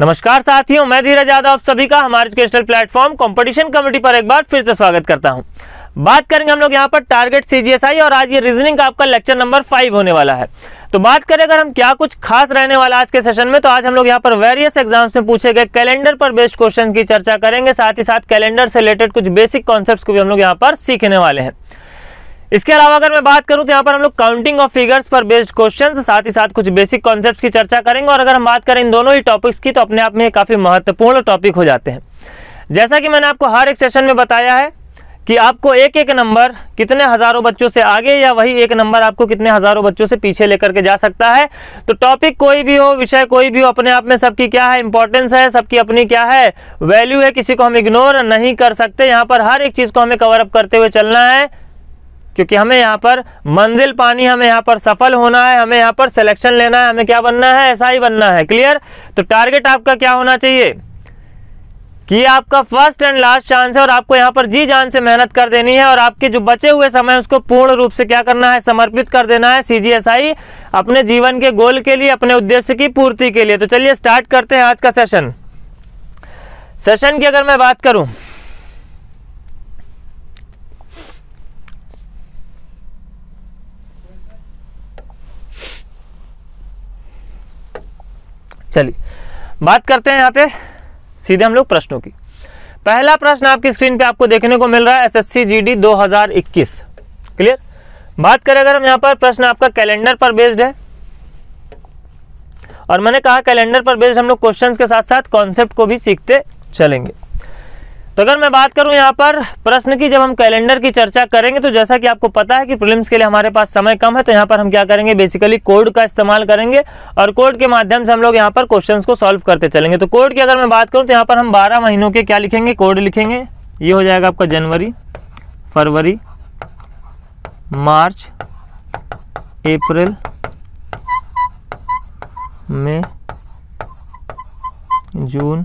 नमस्कार साथियों मैं धीरज यादव आप सभी का हमारे एजुकेशनल प्लेटफॉर्म कंपटीशन कमेटी पर एक बार फिर से स्वागत करता हूं बात करेंगे हम लोग यहां पर टारगेट सीजीएसआई और आज ये रीजनिंग का आपका लेक्चर नंबर फाइव होने वाला है तो बात करें अगर हम क्या कुछ खास रहने वाला आज के सेशन में तो आज हम लोग यहाँ पर वेरियस एग्जाम्स में पूछे गए कैलेंडर पर बेस्ड क्वेश्चन की चर्चा करेंगे साथ ही साथ कैलेंडर से रिलेटेड कुछ बेसिक कॉन्सेप्ट को भी हम लोग यहाँ पर सीखने वाले हैं इसके अलावा अगर मैं बात करूं तो यहाँ पर हम लोग काउंटिंग ऑफ फिगर्स पर बेस्ड क्वेश्चन साथ ही साथ कुछ बेसिक कॉन्सेप्ट की चर्चा करेंगे और अगर हम बात करें इन दोनों ही टॉपिक्स की तो अपने आप में काफ़ी महत्वपूर्ण टॉपिक हो जाते हैं जैसा कि मैंने आपको हर एक सेशन में बताया है कि आपको एक एक नंबर कितने हज़ारों बच्चों से आगे या वही एक नंबर आपको कितने हज़ारों बच्चों से पीछे लेकर के जा सकता है तो टॉपिक कोई भी हो विषय कोई भी हो अपने आप में सबकी क्या है इंपॉर्टेंस है सबकी अपनी क्या है वैल्यू है किसी को हम इग्नोर नहीं कर सकते यहाँ पर हर एक चीज़ को हमें कवर अप करते हुए चलना है क्योंकि हमें यहाँ पर मंजिल पानी हमें यहाँ पर सफल होना है हमें यहाँ पर सिलेक्शन लेना है हमें क्या बनना है ऐसा ही बनना है क्लियर तो टारगेट आपका क्या होना चाहिए कि आपका फर्स्ट एंड लास्ट चांस है और आपको यहाँ पर जी जान से मेहनत कर देनी है और आपके जो बचे हुए समय उसको पूर्ण रूप से क्या करना है समर्पित कर देना है सीजीएसआई अपने जीवन के गोल के लिए अपने उद्देश्य की पूर्ति के लिए तो चलिए स्टार्ट करते हैं आज का सेशन सेशन की अगर मैं बात करूं चलिए बात करते हैं यहाँ पे सीधे हम लोग प्रश्नों की पहला प्रश्न आपकी स्क्रीन पे आपको देखने को मिल रहा है एसएससी जीडी 2021 क्लियर बात करें अगर हम यहाँ पर प्रश्न आपका कैलेंडर पर बेस्ड है और मैंने कहा कैलेंडर पर बेस्ड हम लोग क्वेश्चन के साथ साथ कॉन्सेप्ट को भी सीखते चलेंगे तो अगर मैं बात करूं यहाँ पर प्रश्न की जब हम कैलेंडर की चर्चा करेंगे तो जैसा कि आपको पता है कि प्रीलिम्स के लिए हमारे पास समय कम है तो यहाँ पर हम क्या करेंगे बेसिकली कोड का इस्तेमाल करेंगे और कोड के माध्यम से हम लोग यहाँ पर क्वेश्चंस को सॉल्व करते चलेंगे तो कोड की अगर मैं बात करूँ तो यहाँ पर हम बारह महीनों के क्या लिखेंगे कोड लिखेंगे ये हो जाएगा आपका जनवरी फरवरी मार्च अप्रैल मई जून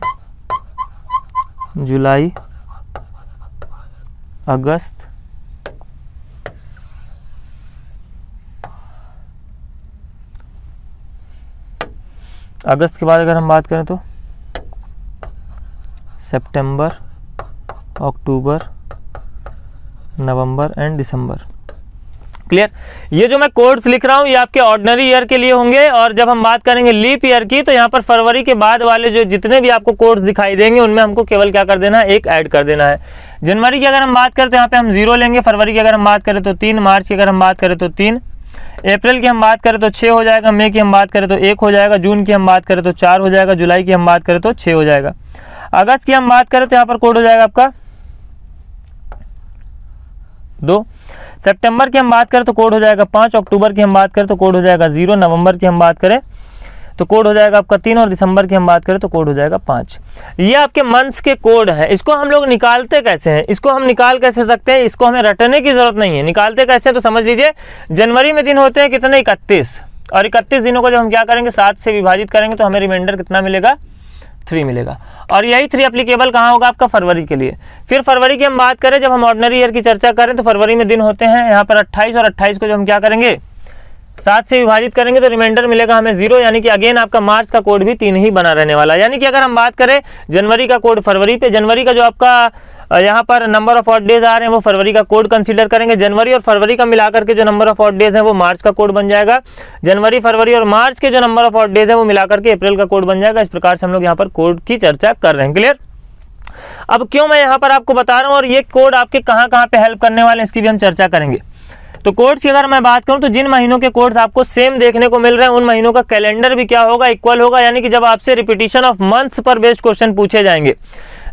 जुलाई अगस्त अगस्त के बाद अगर हम बात करें तो सितंबर, अक्टूबर नवंबर एंड दिसंबर क्लियर ये जो मैं कोर्स लिख रहा हूँ ये आपके ऑर्डनरी ईयर के लिए होंगे और जब हम बात करेंगे लीप ईयर की तो यहाँ पर फरवरी के बाद वाले जो जितने भी आपको कोर्स दिखाई देंगे उनमें हमको केवल क्या कर देना है एक ऐड कर देना है जनवरी की अगर हम बात करें तो यहाँ पे हम जीरो लेंगे फरवरी की अगर हम बात करें तो तीन मार्च की अगर हम बात करें तो तीन अप्रैल की हम बात करें तो छः हो जाएगा मई की हम बात करें तो एक हो जाएगा जून की हम बात करें तो चार हो जाएगा जुलाई की हम बात करें तो छः हो जाएगा अगस्त की हम बात करें तो यहाँ पर कोड हो जाएगा आपका दो सेप्टेम्बर की हम बात करें तो कोड हो जाएगा पाँच अक्टूबर की हम बात करें तो कोड हो जाएगा जीरो नवंबर की हम बात करें तो कोड हो जाएगा आपका तीन और दिसंबर की हम बात करें तो कोड हो जाएगा पाँच ये आपके मंथ्स के कोड हैं इसको हम लोग निकालते कैसे हैं इसको हम निकाल कैसे सकते हैं इसको हमें रटने की जरूरत नहीं है निकालते कैसे हैं तो समझ लीजिए जनवरी में दिन होते हैं कितने इकतीस और इकतीस दिनों को जब हम क्या करेंगे सात से विभाजित करेंगे तो हमें रिमाइंडर कितना मिलेगा थ्री मिलेगा और यही थ्री अप्लीकेबल कहाँ होगा आपका फरवरी के लिए फिर फरवरी की हम बात करें जब हम ऑर्डनरी ईयर की चर्चा करें तो फरवरी में दिन होते हैं यहाँ पर अट्ठाईस और अट्ठाईस को जो हम क्या करेंगे सात से विभाजित करेंगे तो रिमाइंडर मिलेगा हमें जीरो यानी कि अगेन आपका मार्च का कोड भी तीन ही बना रहने वाला यानी कि अगर हम बात करें जनवरी का कोड फरवरी पे जनवरी का जो आपका यहाँ पर नंबर ऑफ ऑड डेज आ रहे हैं वो फरवरी का कोड कंसिडर करेंगे जनवरी और फरवरी का मिलाकर के जो नंबर ऑफ ऑड डेज है वो मार्च का कोड बन जाएगा जनवरी फरवरी और मार्च के जो नंबर ऑफ ऑड डेज है वो मिलाकर के अप्रैल का कोड बन जाएगा इस प्रकार से हम लोग यहाँ पर कोड की चर्चा कर रहे हैं क्लियर अब क्यों मैं यहाँ पर आपको बता रहा हूँ और ये कोड आपके कहाँ कहाँ पे हेल्प करने वाले हैं इसकी भी हम चर्चा करेंगे तो कोड्स की अगर मैं बात करूं तो जिन महीनों के कोड्स आपको सेम देखने को मिल रहे हैं उन महीनों का कैलेंडर भी क्या होगा इक्वल होगा यानी कि जब आपसे रिपीटेशन ऑफ मंथ्स पर बेस्ड क्वेश्चन पूछे जाएंगे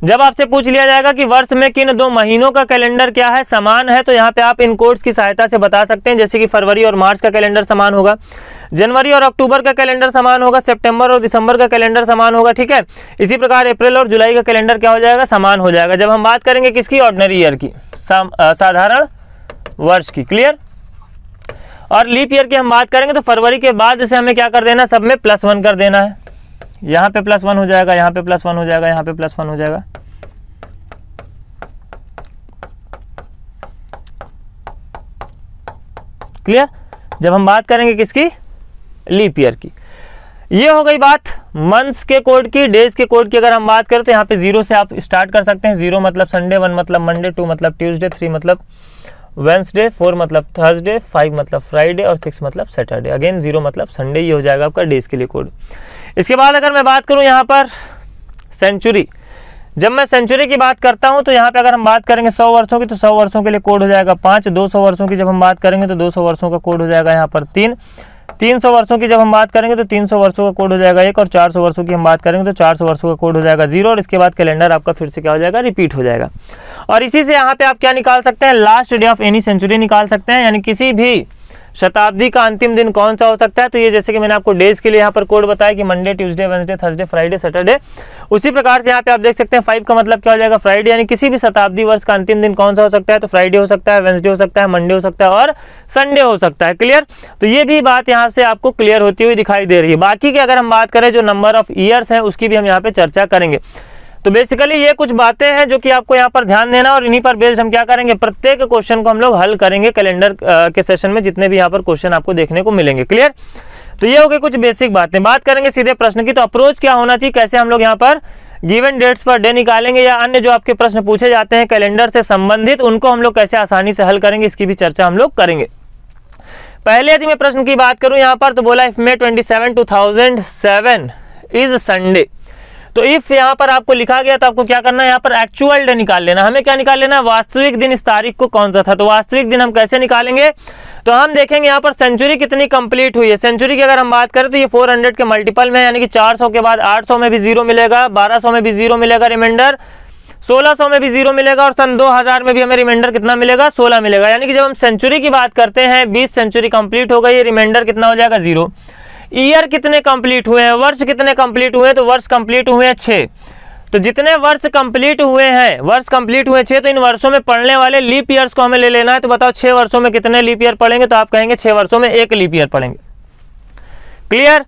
जब आपसे पूछ लिया जाएगा कि वर्ष में किन दो महीनों का कैलेंडर क्या है समान है तो यहाँ पे आप इन कोड्स की सहायता से बता सकते हैं जैसे कि फरवरी और मार्च का कैलेंडर समान होगा जनवरी और अक्टूबर का कैलेंडर समान होगा सितंबर और दिसंबर का कैलेंडर समान होगा ठीक है इसी प्रकार अप्रैल और जुलाई का कैलेंडर क्या हो जाएगा समान हो जाएगा जब हम बात करेंगे किसकी ऑर्डनरी ईयर की साधारण वर्ष की क्लियर और लीप ईयर की हम बात करेंगे तो फरवरी के बाद इसे हमें क्या कर देना सब में प्लस वन कर देना है यहां पे प्लस वन हो जाएगा यहां पे प्लस वन हो जाएगा यहां पे प्लस वन हो जाएगा क्लियर जब हम बात करेंगे किसकी लीप ईयर की ये हो गई बात मंथ्स के कोड की डेज के कोड की अगर हम बात करें तो यहां पे जीरो से आप स्टार्ट कर सकते हैं जीरो मतलब संडे वन मतलब मंडे टू मतलब ट्यूजडे थ्री मतलब वेंसडे फोर मतलब थर्सडे फाइव मतलब फ्राइडे और सिक्स मतलब सैटरडे अगेन जीरो मतलब संडे ये हो जाएगा आपका डेज के लिए कोड इसके बाद अगर मैं बात करूँ यहाँ पर सेंचुरी जब मैं सेंचुरी की बात करता हूँ तो यहाँ पे अगर हम बात करेंगे सौ वर्षों की तो सौ वर्षों के लिए कोड हो जाएगा पाँच दो सौ वर्षों की जब हम बात करेंगे तो दो सौ वर्षों का कोड हो जाएगा यहाँ पर तीन तीन सौ वर्षों की जब हम बात करेंगे तो तीन सौ वर्षों का कोड हो जाएगा एक और चार सौ वर्षों की हम बात करेंगे तो चार सौ वर्षों का कोड हो जाएगा जीरो और इसके बाद कैलेंडर आपका फिर से क्या हो जाएगा रिपीट हो जाएगा और इसी से यहाँ पे आप क्या निकाल सकते हैं last day of any century निकाल सकते हैं यानी किसी भी शताब्दी का अंतिम दिन कौन सा हो सकता है तो ये जैसे कि मैंने आपको डेज के लिए यहाँ पर कोड बताया कि Monday Tuesday Wednesday Thursday Friday Saturday उसी प्रकार से यहाँ पे आप देख सकते हैं फाइव का मतलब क्या हो जाएगा फ्राइडे यानी किसी भी शताब्दी वर्ष का अंतिम दिन कौन सा हो सकता है तो फ्राइडे हो सकता है वेंसडे हो सकता है मंडे हो सकता है और संडे हो सकता है क्लियर तो ये भी बात यहाँ से आपको क्लियर होती हुई दिखाई दे रही है बाकी की अगर हम बात करें जो नंबर ऑफ ईयर्स हैं उसकी भी हम यहाँ पे चर्चा करेंगे तो बेसिकली ये कुछ बातें हैं जो कि आपको यहाँ पर ध्यान देना और इन्हीं पर बेस्ड हम क्या करेंगे प्रत्येक क्वेश्चन को हम लोग हल करेंगे कैलेंडर के सेशन में जितने भी यहाँ पर क्वेश्चन आपको देखने को मिलेंगे क्लियर तो ये हो गए कुछ बेसिक बातें बात करेंगे सीधे प्रश्न की तो अप्रोच क्या होना चाहिए कैसे हम लोग यहाँ पर गिवन डेट्स पर डे निकालेंगे या अन्य जो आपके प्रश्न पूछे जाते हैं कैलेंडर से संबंधित उनको हम लोग कैसे आसानी से हल करेंगे इसकी भी चर्चा हम लोग करेंगे पहले यदि मैं प्रश्न की बात करूं यहाँ पर तो बोला if May twenty seven two thousand seven is Sunday तो इफ यहाँ पर आपको लिखा गया तो आपको क्या करना है यहाँ पर एक्चुअल डे निकाल लेना हमें क्या निकाल लेना है वास्तविक दिन इस तारीख को कौन सा था तो वास्तविक दिन हम कैसे निकालेंगे तो हम देखेंगे यहाँ पर सेंचुरी कितनी कंप्लीट हुई है सेंचुरी की अगर हम बात करें तो ये 400 के मल्टीपल में यानी कि 400 के बाद 800 में भी जीरो मिलेगा 1200 में भी जीरो मिलेगा रिमाइंडर 1600 में भी जीरो मिलेगा और सन 2000 में भी हमें रिमाइंडर कितना मिलेगा 16 मिलेगा यानी कि जब हम सेंचुरी की बात करते हैं 20 सेंचुरी कंप्लीट हो गई रिमाइंडर कितना हो जाएगा जीरो ईयर कितने कंप्लीट हुए हैं वर्ष कितने कंप्लीट हुए तो वर्ष कंप्लीट हुए हैं छः तो जितने वर्ष कंप्लीट हुए हैं वर्ष कंप्लीट हुए छः तो इन वर्षों में पढ़ने वाले लीप ईयर्स को हमें ले लेना है तो बताओ छः वर्षों में कितने लीप ईयर पढ़ेंगे तो आप कहेंगे छः वर्षों में एक लीप ईयर पढ़ेंगे क्लियर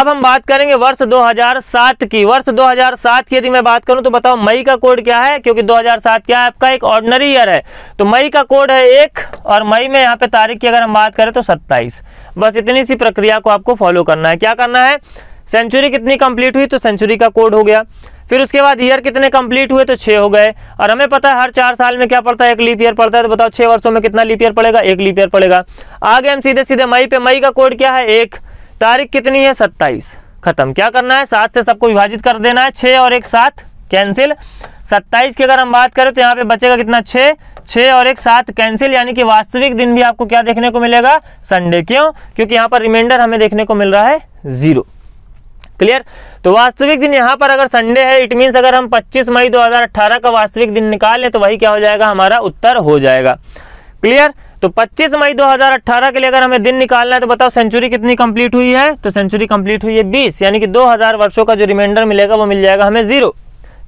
अब हम बात करेंगे वर्ष 2007 की वर्ष 2007 की यदि मैं बात करूं तो बताओ मई का कोड क्या है क्योंकि 2007 क्या है आपका एक ऑर्डनरी ईयर है तो मई का कोड है एक और मई में यहाँ पे तारीख की अगर हम बात करें तो बस इतनी सी प्रक्रिया को आपको फॉलो करना है क्या करना है सेंचुरी कितनी कंप्लीट हुई तो सेंचुरी का कोड हो गया फिर उसके बाद ईयर कितने कंप्लीट हुए तो छः हो गए और हमें पता है हर चार साल में क्या पड़ता है एक लीप ईयर पड़ता है तो बताओ छः वर्षों में कितना लीप ईयर पड़ेगा एक लीप ईयर पड़ेगा आगे हम सीधे सीधे मई पे मई का कोड क्या है एक तारीख कितनी है सत्ताईस खत्म क्या करना है सात से सबको विभाजित कर देना है छः और एक साथ कैंसिल सत्ताईस की अगर हम बात करें तो यहाँ पे बचेगा कितना छः छह और एक सात कैंसिल यानी कि वास्तविक दिन भी आपको क्या देखने को मिलेगा संडे क्यों क्योंकि यहाँ पर रिमाइंडर हमें देखने को मिल रहा है जीरो क्लियर तो वास्तविक दिन यहाँ पर अगर संडे है इट मीन अगर हम 25 मई 2018 का वास्तविक दिन निकालें तो वही क्या हो जाएगा हमारा उत्तर हो जाएगा क्लियर तो 25 मई 2018 के लिए अगर हमें दिन निकालना है तो बताओ सेंचुरी कितनी कंप्लीट हुई है तो सेंचुरी कंप्लीट हुई है 20 यानी कि 2000 वर्षों का जो रिमाइंडर मिलेगा वो मिल जाएगा हमें जीरो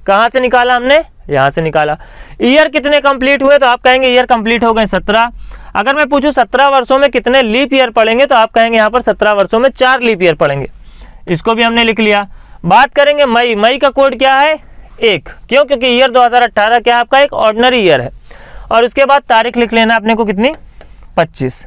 कहाँ से निकाला हमने यहाँ से निकाला ईयर कितने कंप्लीट हुए तो आप कहेंगे ईयर कंप्लीट हो गए सत्रह अगर मैं पूछूँ सत्रह वर्षों में कितने लीप ईयर पड़ेंगे तो आप कहेंगे यहाँ पर सत्रह वर्षों में चार लीप ईयर पड़ेंगे इसको भी हमने लिख लिया बात करेंगे मई मई का कोड क्या है एक क्यों क्योंकि ईयर दो क्या है आपका एक ऑर्डनरी ईयर है और उसके बाद तारीख लिख लेना अपने को कितनी पच्चीस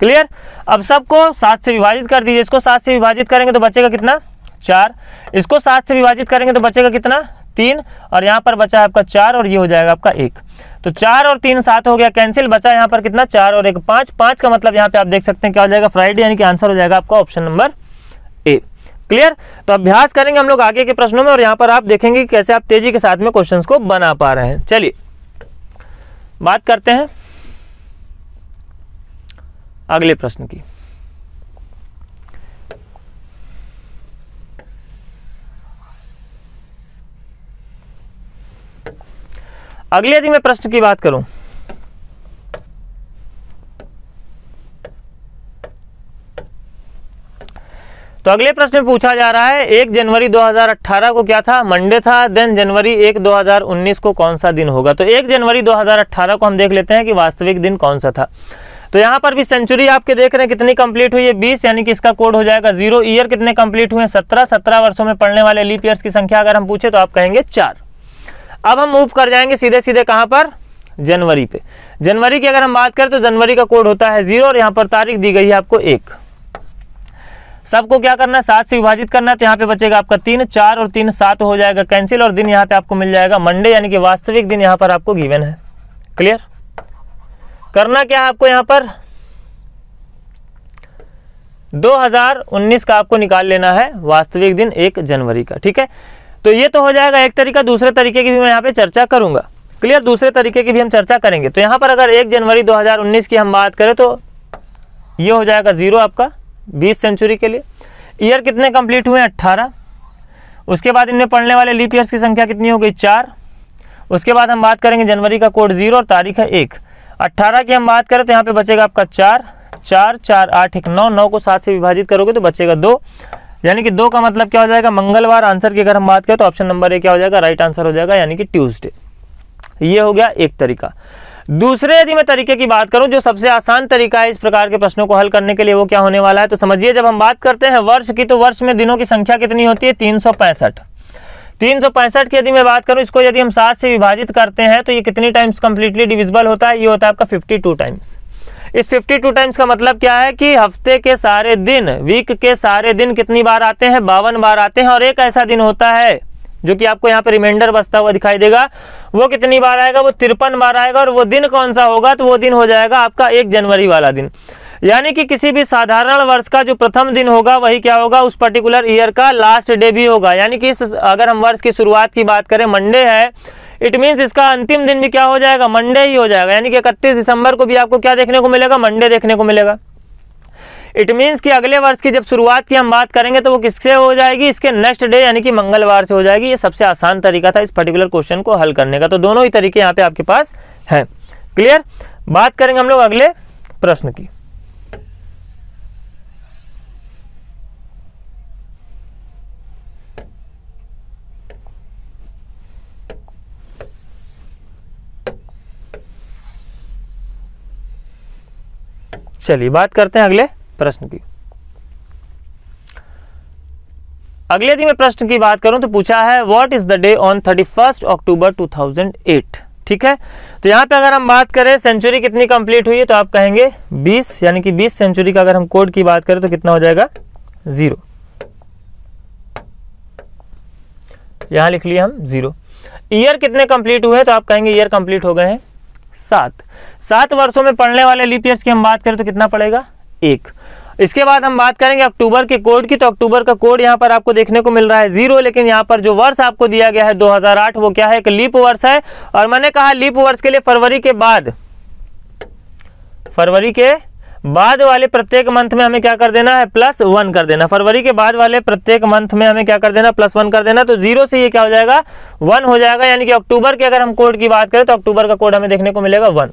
क्लियर अब सबको सात से विभाजित कर दीजिए इसको सात से विभाजित करेंगे तो बचेगा कितना चार इसको सात से विभाजित करेंगे तो बचेगा कितना तीन और यहाँ पर बचा आपका चार और ये हो जाएगा आपका एक तो चार और तीन सात हो गया कैंसिल बचा यहाँ पर कितना चार और एक पांच पांच का मतलब यहाँ पे आप देख सकते हैं क्या हो जाएगा फ्राइडे यानी कि आंसर हो जाएगा आपका ऑप्शन नंबर ए क्लियर तो अभ्यास करेंगे हम लोग आगे के प्रश्नों में और यहाँ पर आप देखेंगे कैसे आप तेजी के साथ में क्वेश्चन को बना पा रहे हैं चलिए बात करते हैं अगले प्रश्न की अगले यदि मैं प्रश्न की बात करूं तो अगले प्रश्न में पूछा जा रहा है एक जनवरी 2018 को क्या था मंडे था देन जनवरी एक 2019 को कौन सा दिन होगा तो एक जनवरी 2018 को हम देख लेते हैं कि वास्तविक दिन कौन सा था तो यहाँ पर भी सेंचुरी आपके देख रहे हैं कितनी कंप्लीट हुई है बीस यानी कि इसका कोड हो जाएगा जीरो ईयर कितने कंप्लीट हुए सत्रह सत्रह वर्षों में पढ़ने वाले लीप ईयर्स की संख्या अगर हम पूछे तो आप कहेंगे चार अब हम मूव कर जाएंगे सीधे सीधे कहां पर जनवरी पे जनवरी की अगर हम बात करें तो जनवरी का कोड होता है जीरो और यहां पर तारीख दी गई है आपको एक सबको क्या करना है सात से विभाजित करना है तो यहाँ पे बचेगा आपका तीन चार और तीन सात हो जाएगा कैंसिल और दिन यहाँ पे आपको मिल जाएगा मंडे यानी कि वास्तविक दिन यहाँ पर आपको गिवन है क्लियर करना क्या है आपको यहाँ पर 2019 का आपको निकाल लेना है वास्तविक दिन एक जनवरी का ठीक है तो ये तो हो जाएगा एक तरीका दूसरे तरीके की भी मैं यहाँ पे चर्चा करूंगा क्लियर दूसरे तरीके की भी हम चर्चा करेंगे तो यहाँ पर अगर एक जनवरी 2019 की हम बात करें तो ये हो जाएगा ज़ीरो आपका बीस सेंचुरी के लिए ईयर कितने कंप्लीट हुए अट्ठारह उसके बाद इनमें पढ़ने वाले लीप ईयर्स की संख्या कितनी हो गई चार उसके बाद हम बात करेंगे जनवरी का कोड जीरो और तारीख है एक अट्ठारह की हम बात करें तो यहाँ पे बचेगा आपका चार चार चार आठ एक नौ नौ को सात से विभाजित करोगे तो बचेगा दो यानी कि दो का मतलब क्या हो जाएगा मंगलवार आंसर की अगर हम बात करें तो ऑप्शन नंबर ए क्या हो जाएगा राइट आंसर हो जाएगा यानी कि ट्यूजडे ये हो गया एक तरीका दूसरे यदि मैं तरीके की बात करूं जो सबसे आसान तरीका है इस प्रकार के प्रश्नों को हल करने के लिए वो क्या होने वाला है तो समझिए जब हम बात करते हैं वर्ष की तो वर्ष में दिनों की संख्या कितनी होती है तीन सौ पैंसठ तीन सौ पैंसठ की यदि मैं बात करूं इसको यदि हम सात से विभाजित करते हैं तो ये कितनी टाइम्स कंप्लीटली डिविजिबल होता है ये होता है आपका फिफ्टी टू टाइम्स इस 52 टाइम्स का मतलब क्या है कि हफ्ते के सारे दिन वीक के सारे दिन कितनी बार आते हैं बावन बार आते हैं और एक ऐसा दिन होता है जो कि आपको यहाँ पे रिमाइंडर बसता हुआ दिखाई देगा वो कितनी बार आएगा वो तिरपन बार आएगा और वो दिन कौन सा होगा तो वो दिन हो जाएगा आपका एक जनवरी वाला दिन यानी कि किसी भी साधारण वर्ष का जो प्रथम दिन होगा वही क्या होगा उस पर्टिकुलर ईयर का लास्ट डे भी होगा यानी कि इस अगर हम वर्ष की शुरुआत की बात करें मंडे है इट मीन्स इसका अंतिम दिन भी क्या हो जाएगा मंडे ही हो जाएगा यानी कि इकतीस दिसंबर को भी आपको क्या देखने को मिलेगा मंडे देखने को मिलेगा इट मीन्स कि अगले वर्ष की जब शुरुआत की हम बात करेंगे तो वो किससे हो जाएगी इसके नेक्स्ट डे यानी कि मंगलवार से हो जाएगी ये सबसे आसान तरीका था इस पर्टिकुलर क्वेश्चन को हल करने का तो दोनों ही तरीके यहाँ पे आपके पास हैं क्लियर बात करेंगे हम लोग अगले प्रश्न की चलिए बात करते हैं अगले प्रश्न की अगले यदि मैं प्रश्न की बात करूं तो पूछा है what is the day on thirty first October 2008 ठीक है तो यहां पे अगर हम बात करें सेंचुरी कितनी कंप्लीट हुई है तो आप कहेंगे 20 यानी कि 20 सेंचुरी का अगर हम कोड की बात करें तो कितना हो जाएगा जीरो यहां लिख लिया हम जीरो ईयर कितने कंप्लीट हुए तो आप कहेंगे ईयर कंप्लीट हो गए हैं सात सात वर्षों में पढ़ने वाले लीप ईयर्स की हम बात करें तो कितना पड़ेगा एक इसके बाद हम बात करेंगे अक्टूबर के कोड की तो अक्टूबर का कोड यहाँ पर आपको देखने को मिल रहा है जीरो लेकिन यहाँ पर जो वर्ष आपको दिया गया है 2008 वो क्या है एक लीप वर्ष है और मैंने कहा लीप वर्ष के लिए फरवरी के बाद फरवरी के बाद वाले प्रत्येक मंथ में हमें क्या कर देना है प्लस वन कर देना फरवरी के बाद वाले प्रत्येक मंथ में हमें क्या कर देना प्लस वन कर देना तो जीरो से ये क्या हो जाएगा वन हो जाएगा यानी कि अक्टूबर के अगर हम कोड की बात करें तो अक्टूबर का कोड हमें देखने को मिलेगा वन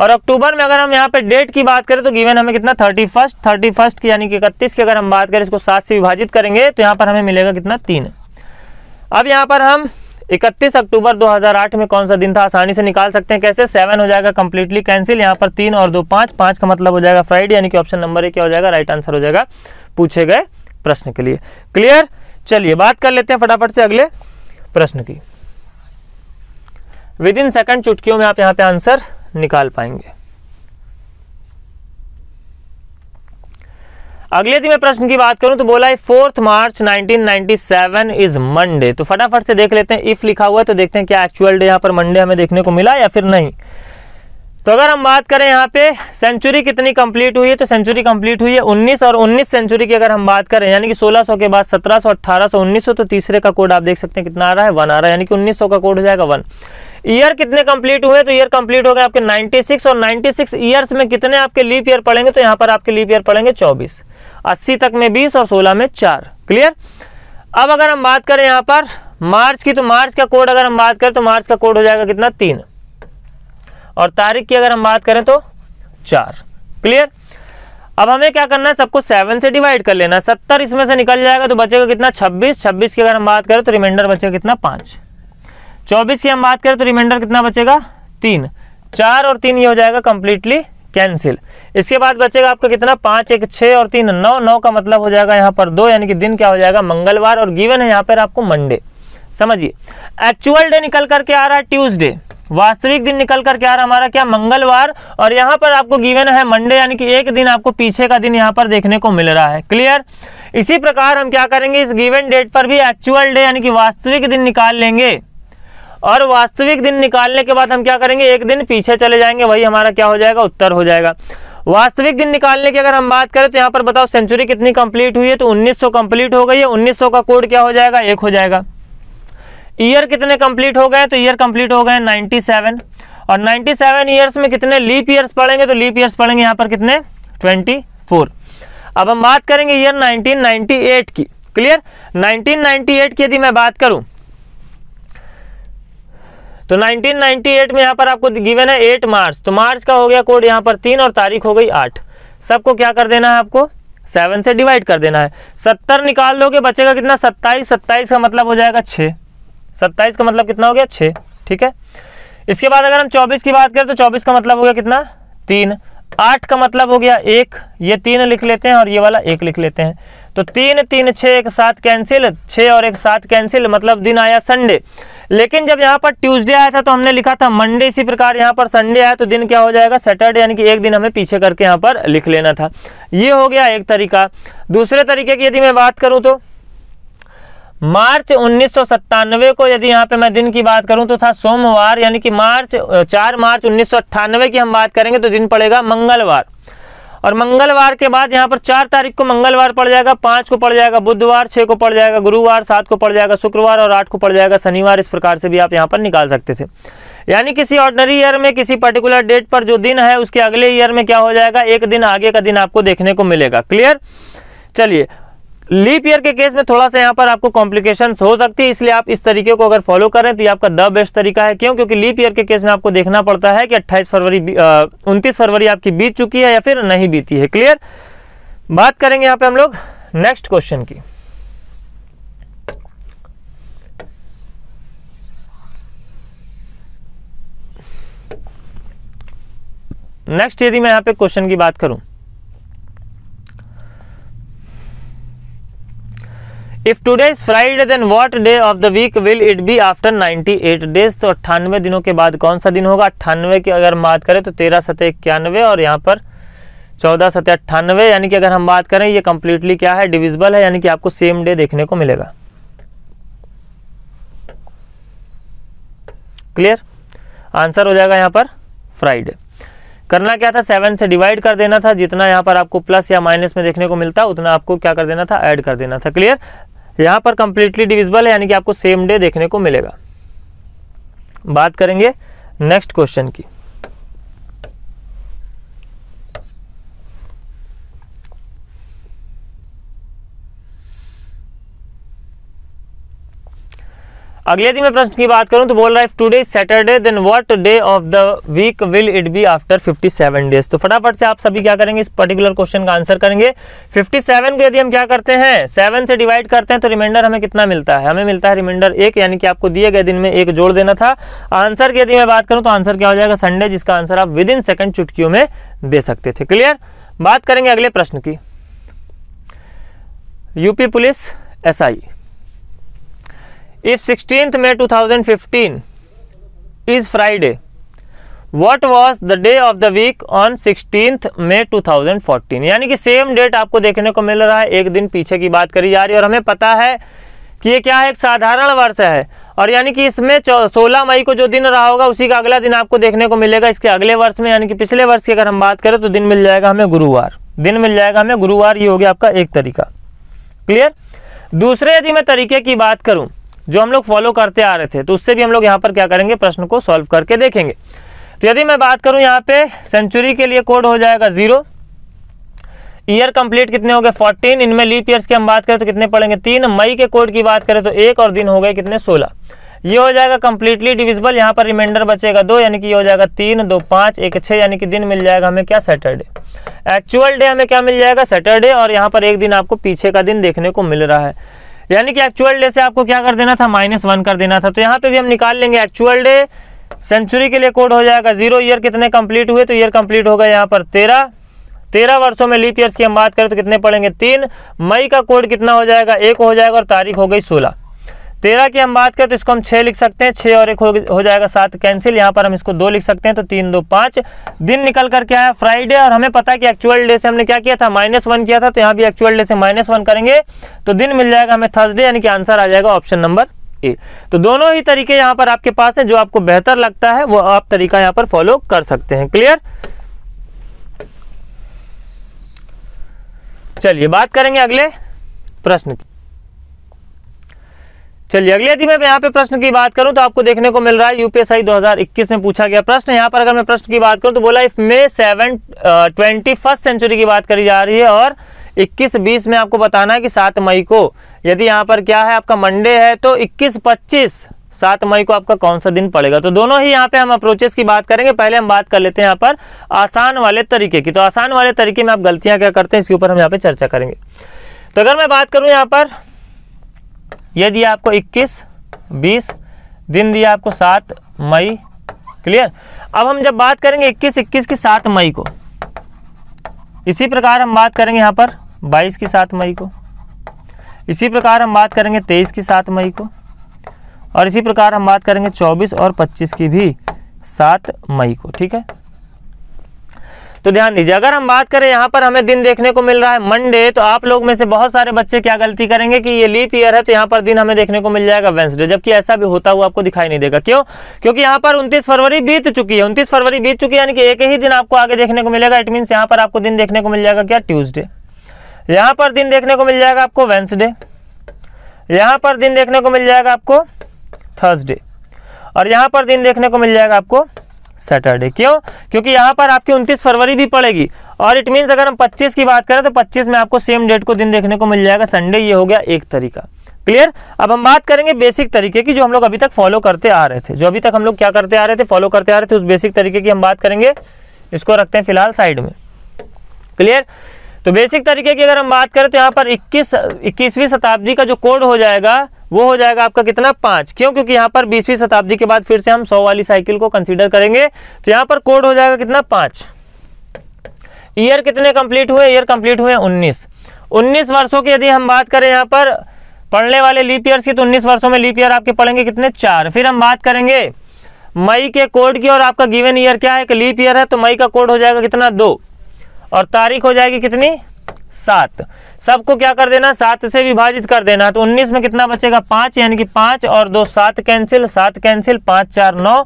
और अक्टूबर में अगर हम यहाँ पे डेट की बात करें तो गिवन हमें कितना थर्टी फर्स्ट थर्टी फर्स्ट की यानी कि इकतीस की अगर हम बात करें इसको सात से विभाजित करेंगे तो यहाँ पर हमें मिलेगा कितना तीन अब यहाँ पर हम इकतीस अक्टूबर 2008 में कौन सा दिन था आसानी से निकाल सकते हैं कैसे सेवन हो जाएगा कंप्लीटली कैंसिल यहाँ पर तीन और दो पांच पांच का मतलब हो जाएगा फ्राइडे यानी कि ऑप्शन नंबर एक क्या हो जाएगा राइट आंसर हो जाएगा पूछे गए प्रश्न के लिए क्लियर चलिए बात कर लेते हैं फटाफट से अगले प्रश्न की विद इन सेकंड चुटकियों में आप यहाँ पे आंसर निकाल पाएंगे अगले दिन मैं प्रश्न की बात करूं तो बोला है फोर्थ मार्च 1997 इज मंडे तो फटाफट से देख लेते हैं इफ लिखा हुआ है तो देखते हैं क्या एक्चुअल डे यहाँ पर मंडे हमें देखने को मिला या फिर नहीं तो अगर हम बात करें यहाँ पे सेंचुरी कितनी कंप्लीट हुई है तो सेंचुरी कंप्लीट हुई है 19 और 19 सेंचुरी की अगर हम बात करें यानी कि 1600 के बाद 1700 1800 1900 तो तीसरे का कोड आप देख सकते हैं कितना आ रहा है वन आ रहा है यानी कि 1900 का कोड हो जाएगा वन ईयर कितने कंप्लीट हुए तो ईयर कंप्लीट हो गए आपके 96 और 96 ईयर्स में कितने आपके लीप ईयर पड़ेंगे तो यहां पर आपके लीप ईयर पड़ेंगे 24 80 तक में 20 और 16 में चार क्लियर अब अगर हम बात करें यहां पर मार्च की तो मार्च का कोड अगर हम बात करें तो मार्च का कोड हो जाएगा कितना तीन और तारीख की अगर हम बात करें तो चार क्लियर अब हमें क्या करना है सबको सेवन से डिवाइड कर लेना सत्तर इसमें से निकल जाएगा तो बचेगा कितना छब्बीस छब्बीस की अगर हम बात करें तो रिमाइंडर बचेगा कितना पांच चौबीस की हम बात करें तो रिमाइंडर कितना बचेगा तीन चार और तीन ये हो जाएगा कंप्लीटली कैंसिल इसके बाद बचेगा आपका कितना पाँच एक छः और तीन नौ नौ का मतलब हो जाएगा यहाँ पर दो यानी कि दिन क्या हो जाएगा मंगलवार और गिवन है यहाँ पर आपको मंडे समझिए एक्चुअल डे निकल करके आ रहा है ट्यूजडे वास्तविक दिन निकल करके आ रहा हमारा क्या मंगलवार और यहाँ पर आपको गिवन है मंडे यानी कि एक दिन आपको पीछे का दिन यहाँ पर देखने को मिल रहा है क्लियर इसी प्रकार हम क्या करेंगे इस गिवन डेट पर भी एक्चुअल डे यानी कि वास्तविक दिन निकाल लेंगे और वास्तविक दिन निकालने के बाद हम क्या करेंगे एक दिन पीछे चले जाएंगे वही हमारा क्या हो जाएगा उत्तर हो जाएगा वास्तविक दिन निकालने की अगर हम बात करें तो यहाँ पर बताओ सेंचुरी कितनी कंप्लीट हुई है तो 1900 कंप्लीट हो गई है 1900 का कोड क्या हो जाएगा एक हो जाएगा ईयर कितने कंप्लीट हो गए तो ईयर कंप्लीट हो गए 97 और 97 ईयर्स में कितने लीप ईयर्स पढ़ेंगे तो लीप ईयर्स पढ़ेंगे यहाँ पर कितने 24 अब हम बात करेंगे ईयर 1998 की क्लियर 1998 की यदि मैं बात करूं तो 1998 में यहाँ पर आपको गिवन है 8 मार्च तो मार्च का हो गया कोड यहाँ पर तीन और तारीख हो गई आठ सबको क्या कर देना है आपको सेवन से डिवाइड कर देना है सत्तर निकाल लोगे बचेगा कितना सत्ताईस सत्ताईस का मतलब हो जाएगा छः सत्ताईस का मतलब कितना हो गया छः ठीक है इसके बाद अगर हम चौबीस की बात करें तो चौबीस का मतलब हो गया कितना तीन आठ का मतलब हो गया एक ये तीन लिख लेते हैं और ये वाला एक लिख लेते हैं तो तीन तीन छः एक साथ कैंसिल छः और एक साथ कैंसिल मतलब दिन आया संडे लेकिन जब यहाँ पर ट्यूसडे आया था तो हमने लिखा था मंडे इसी प्रकार यहाँ पर संडे आया तो दिन क्या हो जाएगा सैटरडे यानी कि एक दिन हमें पीछे करके यहाँ पर लिख लेना था ये हो गया एक तरीका दूसरे तरीके की यदि मैं बात करूँ तो मार्च उन्नीस को यदि यहाँ पे मैं दिन की बात करूँ तो था सोमवार यानी कि मार्च चार मार्च उन्नीस की हम बात करेंगे तो दिन पड़ेगा मंगलवार और मंगलवार के बाद यहाँ पर चार तारीख को मंगलवार पड़ जाएगा पांच को पड़ जाएगा बुधवार छह को पड़ जाएगा गुरुवार सात को पड़ जाएगा शुक्रवार और आठ को पड़ जाएगा शनिवार इस प्रकार से भी आप यहाँ पर निकाल सकते थे यानी किसी ऑर्डनरी ईयर में किसी पर्टिकुलर डेट पर जो दिन है उसके अगले ईयर में क्या हो जाएगा एक दिन आगे का दिन आपको देखने को मिलेगा क्लियर चलिए लीप ईयर के केस में थोड़ा सा यहाँ पर आपको कॉम्प्लिकेशन हो सकती है इसलिए आप इस तरीके को अगर फॉलो करें तो ये आपका द बेस्ट तरीका है क्यों क्योंकि लीप ईयर के केस में आपको देखना पड़ता है कि 28 फरवरी उनतीस फरवरी आपकी बीत चुकी है या फिर नहीं बीती है क्लियर बात करेंगे यहाँ पे हम लोग नेक्स्ट क्वेश्चन की नेक्स्ट यदि मैं यहाँ पे क्वेश्चन की बात करूं if today is Friday then what day of the week will it be after 98 days तो अट्ठानवे दिनों के बाद कौन सा दिन होगा अट्ठानवे की अगर हम बात करें तो तेरह सतह इक्यानवे और यहाँ पर चौदह सतह अट्ठानवे यानी कि अगर हम बात करें ये कंप्लीटली क्या है डिविजिबल है यानी कि आपको सेम डे देखने को मिलेगा क्लियर आंसर हो जाएगा यहाँ पर फ्राइडे करना क्या था सेवन से डिवाइड कर देना था जितना यहाँ पर आपको प्लस या माइनस में देखने को मिलता उतना आपको क्या कर देना था ऐड कर देना था क्लियर यहां पर कंप्लीटली डिविजिबल है यानी कि आपको सेम डे देखने को मिलेगा बात करेंगे नेक्स्ट क्वेश्चन की अगले दिन मैं प्रश्न की बात करूं तो बोल रहा है today Saturday then what day of the week will it be after 57 days तो फटाफट से आप सभी क्या करेंगे इस पर्टिकुलर क्वेश्चन का आंसर करेंगे 57 को यदि हम क्या करते हैं सेवन से डिवाइड करते हैं तो रिमाइंडर हमें कितना मिलता है हमें मिलता है रिमाइंडर एक यानी कि आपको दिए गए दिन में एक जोड़ देना था आंसर की यदि मैं बात करूं तो आंसर क्या हो जाएगा संडे जिसका आंसर आप विद इन सेकंड चुटकियों में दे सकते थे क्लियर बात करेंगे अगले प्रश्न की UP police SI if sixteen May fifteen is Friday what was the day of the week on sixteen May two thousand fourteen यानी कि सेम डेट आपको देखने को मिल रहा है एक दिन पीछे की बात करी जा रही है और हमें पता है कि ये क्या है एक साधारण वर्ष है और यानी कि इसमें सोलह मई को जो दिन रहा होगा उसी का अगला दिन आपको देखने को मिलेगा इसके अगले वर्ष में यानी कि पिछले वर्ष की अगर हम बात करें तो दिन मिल जाएगा हमें गुरुवार दिन मिल जाएगा हमें गुरुवार ये हो गया आपका एक तरीका क्लियर दूसरे यदि मैं तरीके की बात करूं जो हम लोग फॉलो करते आ रहे थे तो उससे भी हम लोग यहाँ पर क्या करेंगे प्रश्न को सॉल्व करके देखेंगे तो यदि मैं बात करूँ यहाँ पे सेंचुरी के लिए कोड हो जाएगा जीरो ईयर कंप्लीट कितने हो गए फोर्टीन इनमें लीप ईयर्स की हम बात करें तो कितने पड़ेंगे तीन मई के कोड की बात करें तो एक और दिन हो गए कितने सोलह ये हो जाएगा कंप्लीटली डिविजिबल यहाँ पर रिमाइंडर बचेगा दो यानी कि ये हो जाएगा तीन दो पाँच एक छः यानी कि दिन मिल जाएगा हमें क्या सैटरडे एक्चुअल डे हमें क्या मिल जाएगा सैटरडे और यहाँ पर एक दिन आपको पीछे का दिन देखने को मिल रहा है यानी कि एक्चुअल डे से आपको क्या कर देना था माइनस वन कर देना था तो यहाँ पे भी हम निकाल लेंगे एक्चुअल डे सेंचुरी के लिए कोड हो जाएगा जीरो ईयर कितने कंप्लीट हुए तो ईयर कंप्लीट होगा यहाँ पर तेरह तेरह वर्षों में लीप ईयर्स की हम बात करें तो कितने पड़ेंगे तीन मई का कोड कितना हो जाएगा एक हो जाएगा और तारीख हो गई सोलह तेरह की हम बात करें तो इसको हम छः लिख सकते हैं छः और एक हो, हो जाएगा सात कैंसिल यहाँ पर हम इसको दो लिख सकते हैं तो तीन दो पाँच दिन निकल कर क्या है फ्राइडे और हमें पता है कि एक्चुअल डे से हमने क्या किया था माइनस वन किया था तो यहाँ भी एक्चुअल डे से माइनस वन करेंगे तो दिन मिल जाएगा हमें थर्सडे यानी कि आंसर आ जाएगा ऑप्शन नंबर ए तो दोनों ही तरीके यहाँ पर आपके पास है जो आपको बेहतर लगता है वो आप तरीका यहाँ पर फॉलो कर सकते हैं क्लियर चलिए बात करेंगे अगले प्रश्न की चलिए अगले यदि मैं यहाँ पे प्रश्न की बात करूं तो आपको देखने को मिल रहा है यूपीएसआई 2021 में पूछा गया प्रश्न यहाँ पर अगर मैं प्रश्न की बात करूं तो बोला if May seven twenty first century की बात करी जा रही है और 21 बीस में आपको बताना है कि 7 मई को यदि यहाँ पर क्या है आपका मंडे है तो 21 25 सात मई को आपका कौन सा दिन पड़ेगा तो दोनों ही यहाँ पे हम अप्रोचेस की बात करेंगे पहले हम बात कर लेते हैं यहाँ पर आसान वाले तरीके की तो आसान वाले तरीके में आप गलतियां क्या करते हैं इसके ऊपर हम यहाँ पे चर्चा करेंगे तो अगर मैं बात करूँ यहाँ पर ये दिया आपको 21 20 दिन दिया आपको 7 मई क्लियर अब हम जब बात करेंगे 21 21 की 7 मई को इसी प्रकार हम बात करेंगे यहाँ पर 22 की 7 मई को इसी प्रकार हम बात करेंगे 23 की 7 मई को और इसी प्रकार हम बात करेंगे 24 और 25 की भी 7 मई को ठीक है तो ध्यान दीजिए अगर हम बात करें यहाँ पर हमें दिन देखने को मिल रहा है मंडे तो आप लोग में से बहुत सारे बच्चे क्या गलती करेंगे कि ये लीप ईयर है तो यहाँ पर दिन हमें देखने को मिल जाएगा वेंसडे जबकि ऐसा भी होता हुआ आपको दिखाई नहीं देगा क्यों क्योंकि यहाँ पर उन्तीस फरवरी बीत चुकी है उन्तीस फरवरी बीत चुकी है यानी कि एक ही दिन आपको आगे देखने को मिलेगा इट मीनस यहाँ पर आपको दिन देखने को मिल जाएगा क्या ट्यूजडे यहाँ पर दिन देखने को मिल जाएगा आपको वेंसडे यहाँ पर दिन देखने को मिल जाएगा आपको थर्सडे और यहाँ पर दिन देखने को मिल जाएगा आपको सैटरडे क्यों क्योंकि यहाँ पर आपकी 29 फरवरी भी पड़ेगी और इट मीन्स अगर हम 25 की बात करें तो 25 में आपको सेम डेट को दिन देखने को मिल जाएगा संडे ये हो गया एक तरीका क्लियर अब हम बात करेंगे बेसिक तरीके की जो हम लोग अभी तक फॉलो करते आ रहे थे जो अभी तक हम लोग क्या करते आ रहे थे फॉलो करते आ रहे थे उस बेसिक तरीके की हम बात करेंगे इसको रखते हैं फिलहाल साइड में क्लियर तो बेसिक तरीके की अगर हम बात करें तो यहाँ पर इक्कीस इक्कीसवीं शताब्दी का जो कोड हो जाएगा वो हो जाएगा आपका कितना पांच क्यों क्योंकि यहां पर बीसवीं शताब्दी के बाद फिर से हम सौ वाली साइकिल को कंसिडर करेंगे तो यहाँ पर कोड हो जाएगा कितना पांच ईयर कितने कंप्लीट हुए ईयर कंप्लीट हुए उन्नीस उन्नीस वर्षों की यदि हम बात करें यहाँ पर पढ़ने वाले लीप ईयर की तो उन्नीस वर्षों में लीप ईयर आपके पढ़ेंगे कितने चार फिर हम बात करेंगे मई के कोड की और आपका गिवन ईयर क्या है कि लीप ईयर है तो मई का कोड हो जाएगा कितना दो और तारीख हो जाएगी कितनी सात सबको क्या कर देना सात से विभाजित कर देना तो उन्नीस में कितना बचेगा पांच यानी कि पांच और दो सात कैंसिल सात कैंसिल पांच चार नौ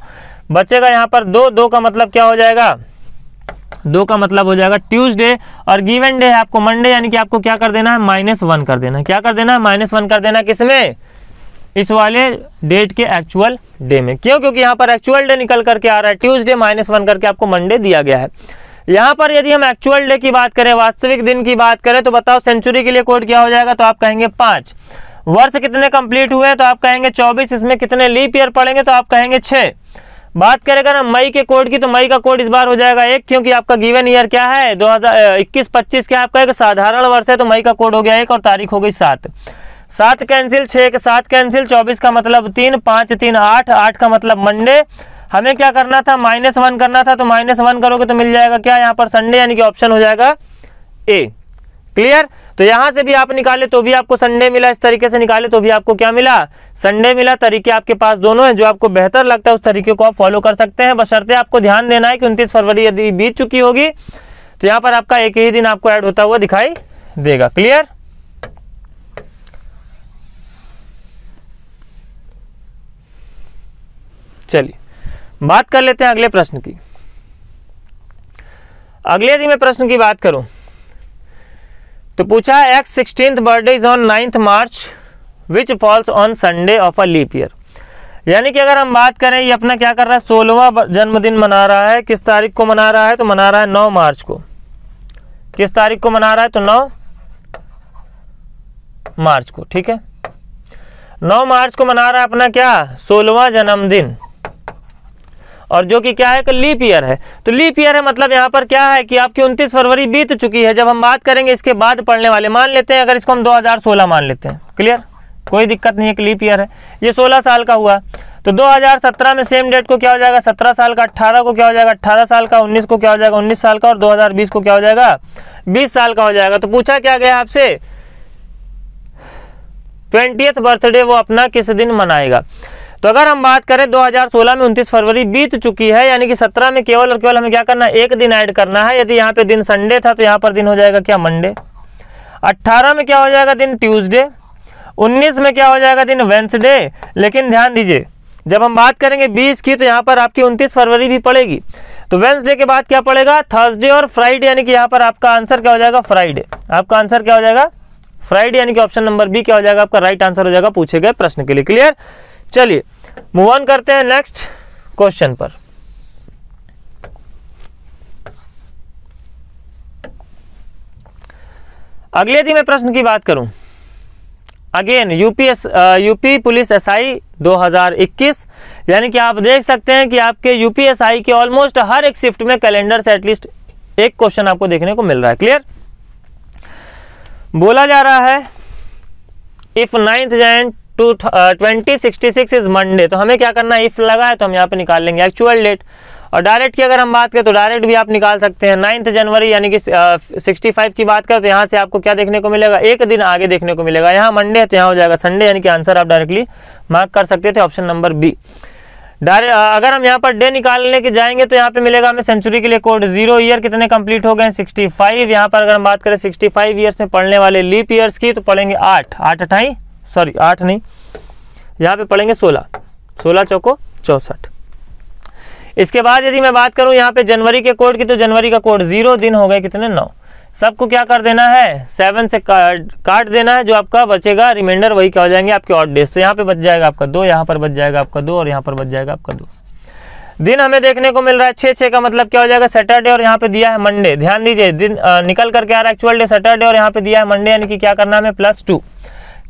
बचेगा यहां पर दो दो का मतलब क्या हो जाएगा दो का मतलब हो जाएगा ट्यूसडे और गिवन डे है आपको मंडे यानी कि आपको क्या कर देना है माइनस वन कर देना क्या कर देना है माइनस वन कर देना किसमें इस वाले डेट के एक्चुअल डे में क्यों क्योंकि यहां पर एक्चुअल डे निकल करके आ रहा है ट्यूसडे माइनस वन करके आपको मंडे दिया गया है यहाँ पर यदि हम एक्चुअल डे की बात करें वास्तविक दिन की बात करें तो बताओ सेंचुरी के लिए कोड क्या हो जाएगा तो आप कहेंगे पांच वर्ष कितने कंप्लीट हुए तो आप कहेंगे चौबीस इसमें कितने लीप ईयर पड़ेंगे तो आप कहेंगे छह बात करें अगर हम मई के कोड की तो मई का कोड इस बार हो जाएगा एक क्योंकि आपका गिवन ईयर क्या है दो हज़ार इक्कीस पच्चीस क्या आपका एक साधारण वर्ष है तो मई का कोड हो गया एक और तारीख हो गई सात सात कैंसिल छह के सात कैंसिल चौबीस का मतलब तीन पांच तीन आठ आठ का मतलब मंडे हमें क्या करना था माइनस वन करना था तो माइनस वन करोगे तो मिल जाएगा क्या यहाँ पर संडे यानी कि ऑप्शन हो जाएगा ए क्लियर तो यहां से भी आप निकाले तो भी आपको संडे मिला इस तरीके से निकाले तो भी आपको क्या मिला संडे मिला तरीके आपके पास दोनों हैं जो आपको बेहतर लगता है उस तरीके को आप फॉलो कर सकते हैं बशर्ते आपको ध्यान देना है कि उनतीस फरवरी यदि बीत चुकी होगी तो यहां पर आपका एक ही दिन आपको ऐड होता हुआ दिखाई देगा क्लियर चलिए बात कर लेते हैं अगले प्रश्न की अगले यदि मैं प्रश्न की बात करूं तो पूछा है X sixteenth birthday is on ninth March which falls on Sunday of a leap year यानी कि अगर हम बात करें ये अपना क्या कर रहा है सोलहवा जन्मदिन मना रहा है किस तारीख को मना रहा है तो मना रहा है नौ मार्च को किस तारीख को मना रहा है तो नौ मार्च को ठीक है नौ मार्च को मना रहा है अपना क्या सोलहवा जन्मदिन और जो कि क्या है कि लीप ईयर है तो लीप ईयर है मतलब यहाँ पर क्या है कि आपकी उनतीस फरवरी बीत चुकी है जब हम बात करेंगे इसके बाद पढ़ने वाले मान लेते हैं अगर इसको हम दो मान लेते हैं क्लियर कोई दिक्कत नहीं है कि लीप ईयर है ये सोलह साल का हुआ तो 2017 में सेम डेट को क्या हो जाएगा 17 साल का 18 को क्या हो जाएगा 18 साल का 19 को क्या हो जाएगा 19 साल का और 2020 को क्या हो जाएगा 20 साल का हो जाएगा तो पूछा क्या गया आपसे ट्वेंटी बर्थडे वो अपना किस दिन मनाएगा तो अगर हम बात करें 2016 में 29 फरवरी बीत चुकी है यानी कि 17 में केवल और केवल हमें क्या करना है एक दिन ऐड करना है यदि यहाँ पे दिन संडे था तो यहाँ पर दिन हो जाएगा क्या मंडे 18 में क्या हो जाएगा दिन ट्यूसडे 19 में क्या हो जाएगा दिन वेंसडे लेकिन ध्यान दीजिए जब हम बात करेंगे बीस की तो यहाँ पर आपकी उनतीस फरवरी भी पड़ेगी तो वेंसडे के बाद क्या पड़ेगा थर्सडे और फ्राइडे यानी कि यहाँ पर आपका आंसर क्या हो जाएगा फ्राइडे आपका आंसर क्या हो जाएगा फ्राइडे यानी कि ऑप्शन नंबर बी क्या हो जाएगा आपका राइट आंसर हो जाएगा पूछे गए प्रश्न के लिए क्लियर चलिए मूव ऑन करते हैं नेक्स्ट क्वेश्चन पर अगले दिन मैं प्रश्न की बात करूं again UPS UP police SI 2021 यानी कि आप देख सकते हैं कि आपके यूपीएसआई के ऑलमोस्ट हर एक शिफ्ट में कैलेंडर से एटलीस्ट एक क्वेश्चन आपको देखने को मिल रहा है क्लियर बोला जा रहा है if ninth Jan two twenty sixty six is Monday तो हमें क्या करना है इफ़ लगा है तो हम यहाँ पे निकाल लेंगे एक्चुअल डेट और डायरेक्ट की अगर हम बात करें तो डायरेक्ट भी आप निकाल सकते हैं नाइन्थ जनवरी यानी कि सिक्सटी फाइव की बात करें तो यहाँ से आपको क्या देखने को मिलेगा एक दिन आगे देखने को मिलेगा यहाँ मंडे है तो यहाँ हो जाएगा संडे यानी कि आंसर आप डायरेक्टली मार्क कर सकते थे ऑप्शन नंबर बी डायरेक्ट अगर हम यहाँ पर डे निकालने के जाएंगे तो यहाँ पे मिलेगा हमें सेंचुरी के लिए कोड जीरो ईयर कितने कंप्लीट हो गए सिक्सटी फाइव यहाँ पर अगर हम बात करें सिक्सटी फाइव ईयर्स में पढ़ने वाले लीप ईयर्स की तो पढ़ेंगे आठ आठ अठाई सॉरी आठ नहीं यहाँ पे पढ़ेंगे सोलह सोलह चौको चौसठ इसके बाद यदि मैं बात करूँ यहाँ पे जनवरी के कोड की तो जनवरी का कोड जीरो दिन हो गए कितने नौ सबको क्या कर देना है सेवन से काट काट देना है जो आपका बचेगा रिमाइंडर वही क्या हो जाएंगे आपके ऑट डेज तो यहाँ पे बच जाएगा आपका दो यहाँ पर बच जाएगा आपका दो और यहाँ पर बच जाएगा आपका दो दिन हमें देखने को मिल रहा है छः छः का मतलब क्या हो जाएगा सैटरडे और यहाँ पे दिया है मंडे ध्यान दीजिए दिन आ, निकल करके आ रहा है एक्चुअल डे सैटरडे और यहाँ पे दिया है मंडे यानी कि क्या करना है हमें प्लस टू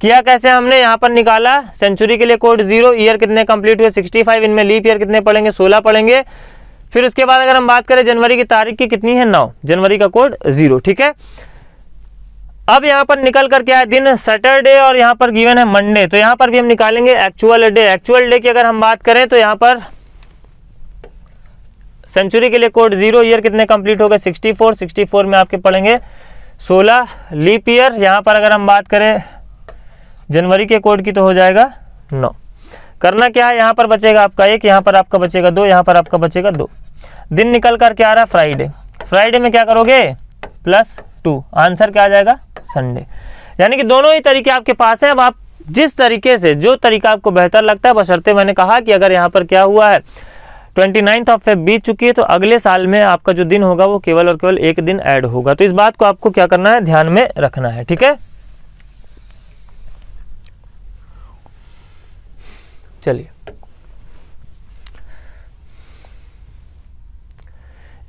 किया कैसे हमने यहाँ पर निकाला सेंचुरी के लिए कोड जीरो ईयर कितने कंप्लीट हुए 65 इनमें लीप ईयर कितने पड़ेंगे 16 पड़ेंगे फिर उसके बाद अगर हम बात करें जनवरी की तारीख की कितनी है नौ जनवरी का कोड जीरो ठीक है अब यहाँ पर निकल कर क्या है दिन सैटरडे और यहाँ पर गिवन है मंडे तो यहाँ पर भी हम निकालेंगे एक्चुअल डे एक्चुअल डे की अगर हम बात करें तो यहाँ पर सेंचुरी के लिए कोड जीरो ईयर कितने कंप्लीट हो गए सिक्सटी फोर में आपके पढ़ेंगे सोलह लीप ईयर यहाँ पर अगर हम बात करें जनवरी के कोड की तो हो जाएगा नौ करना क्या है यहाँ पर बचेगा आपका एक यहाँ पर आपका बचेगा दो यहाँ पर आपका बचेगा दो दिन निकल कर क्या आ रहा है फ्राइडे फ्राइडे में क्या करोगे प्लस टू आंसर क्या आ जाएगा संडे यानी कि दोनों ही तरीके आपके पास है अब आप जिस तरीके से जो तरीका आपको बेहतर लगता है बशर्ते मैंने कहा कि अगर यहाँ पर क्या हुआ है ट्वेंटी नाइन्थ ऑफ फेब बीत चुकी है तो अगले साल में आपका जो दिन होगा वो केवल और केवल एक दिन ऐड होगा तो इस बात को आपको क्या करना है ध्यान में रखना है ठीक है चलिए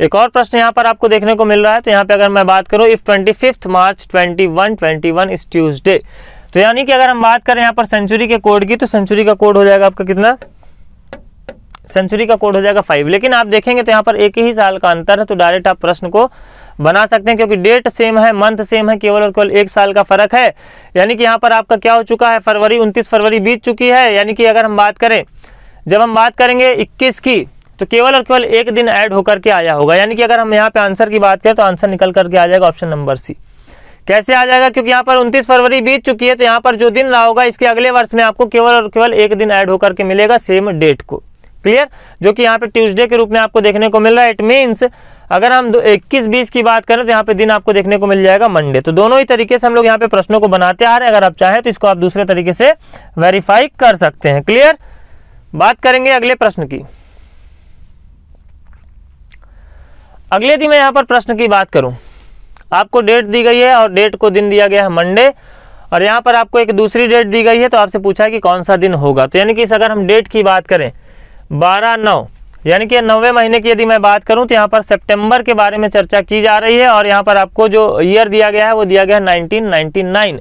एक और प्रश्न यहां पर आपको देखने को मिल रहा है तो यहां पे अगर मैं बात करूं if twenty fifth March twenty one twenty one is Tuesday तो यानी कि अगर हम बात करें यहां पर सेंचुरी के कोड की तो सेंचुरी का कोड हो जाएगा आपका कितना सेंचुरी का कोड हो जाएगा फाइव लेकिन आप देखेंगे तो यहां पर एक ही साल का अंतर है तो डायरेक्ट आप प्रश्न को बना सकते हैं क्योंकि डेट सेम है मंथ सेम है केवल और केवल एक साल का फर्क है यानी कि यहाँ पर आपका क्या हो चुका है फरवरी उनतीस फरवरी बीत चुकी है यानी कि अगर हम बात करें जब हम बात करेंगे इक्कीस की तो केवल और केवल एक दिन ऐड होकर के आया होगा यानी कि अगर हम यहाँ पे आंसर की बात करें तो आंसर निकल करके आ जाएगा ऑप्शन नंबर सी कैसे आ जाएगा क्योंकि यहाँ पर 29 फरवरी बीत चुकी है तो यहाँ पर जो दिन रहा होगा इसके अगले वर्ष में आपको केवल और केवल एक दिन ऐड होकर के मिलेगा सेम डेट को क्लियर जो कि यहाँ पे ट्यूजडे के रूप में आपको देखने को मिल रहा है इट मीन्स अगर हम इक्कीस बीस की बात करें तो यहाँ पे दिन आपको देखने को मिल जाएगा मंडे तो दोनों ही तरीके से हम लोग यहाँ पे प्रश्नों को बनाते आ रहे हैं अगर आप चाहें तो इसको आप दूसरे तरीके से वेरीफाई कर सकते हैं क्लियर बात करेंगे अगले प्रश्न की अगले दिन मैं यहाँ पर प्रश्न की बात करूं आपको डेट दी गई है और डेट को दिन दिया गया है मंडे और यहाँ पर आपको एक दूसरी डेट दी गई है तो आपसे पूछा है कि कौन सा दिन होगा तो यानी कि अगर हम डेट की बात करें बारह नौ यानी कि नौवे महीने की यदि मैं बात करूं तो यहाँ पर सितंबर के बारे में चर्चा की जा रही है और यहाँ पर आपको जो ईयर दिया गया है वो दिया गया है 1999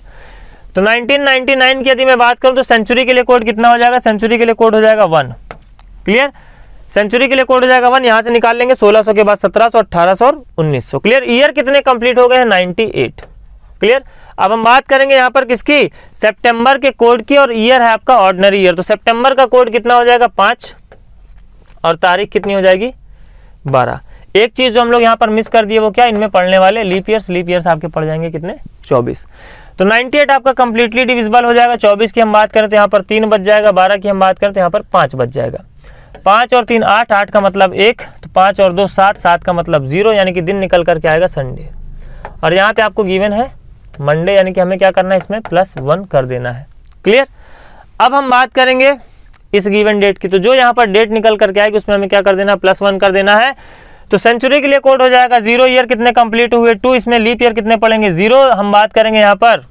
तो 1999 की यदि मैं बात करूं तो सेंचुरी के लिए कोड कितना हो जाएगा सेंचुरी के लिए कोड हो जाएगा वन क्लियर सेंचुरी के लिए कोड हो जाएगा वन यहाँ से निकाल लेंगे सोलह के बाद सत्रह सौ और उन्नीस क्लियर ईयर कितने कंप्लीट हो गए हैं नाइनटी क्लियर अब हम बात करेंगे यहाँ पर किसकी सेप्टेम्बर के कोड की और ईयर है आपका ऑर्डनरी ईयर तो सेप्टेम्बर का कोड कितना हो जाएगा पाँच और तारीख कितनी हो जाएगी बारह एक चीज़ जो हम लोग यहाँ पर मिस कर दिए वो क्या इनमें पढ़ने वाले लीप ईयर्स लीप ईयर्स आपके पड़ जाएंगे कितने चौबीस तो एट आपका कंप्लीटली डिविजिबल हो जाएगा चौबीस की हम बात करें तो यहाँ पर तीन बच जाएगा बारह की हम बात करें तो यहाँ पर पांच बच जाएगा पांच और तीन आठ आठ का मतलब एक तो पांच और दो सात सात का मतलब जीरो यानी कि दिन निकल करके आएगा संडे और यहाँ पे आपको गिवन है मंडे यानी कि हमें क्या करना है इसमें प्लस वन कर देना है क्लियर अब हम बात करेंगे इस गिवन डेट की तो जो यहाँ पर डेट निकल करके आएगी उसमें हमें क्या कर देना प्लस वन कर देना है तो सेंचुरी के लिए कोड हो जाएगा जीरो ईयर कितने कंप्लीट हुए टू इसमें लीप ईयर कितने पड़ेंगे जीरो हम बात करेंगे यहाँ पर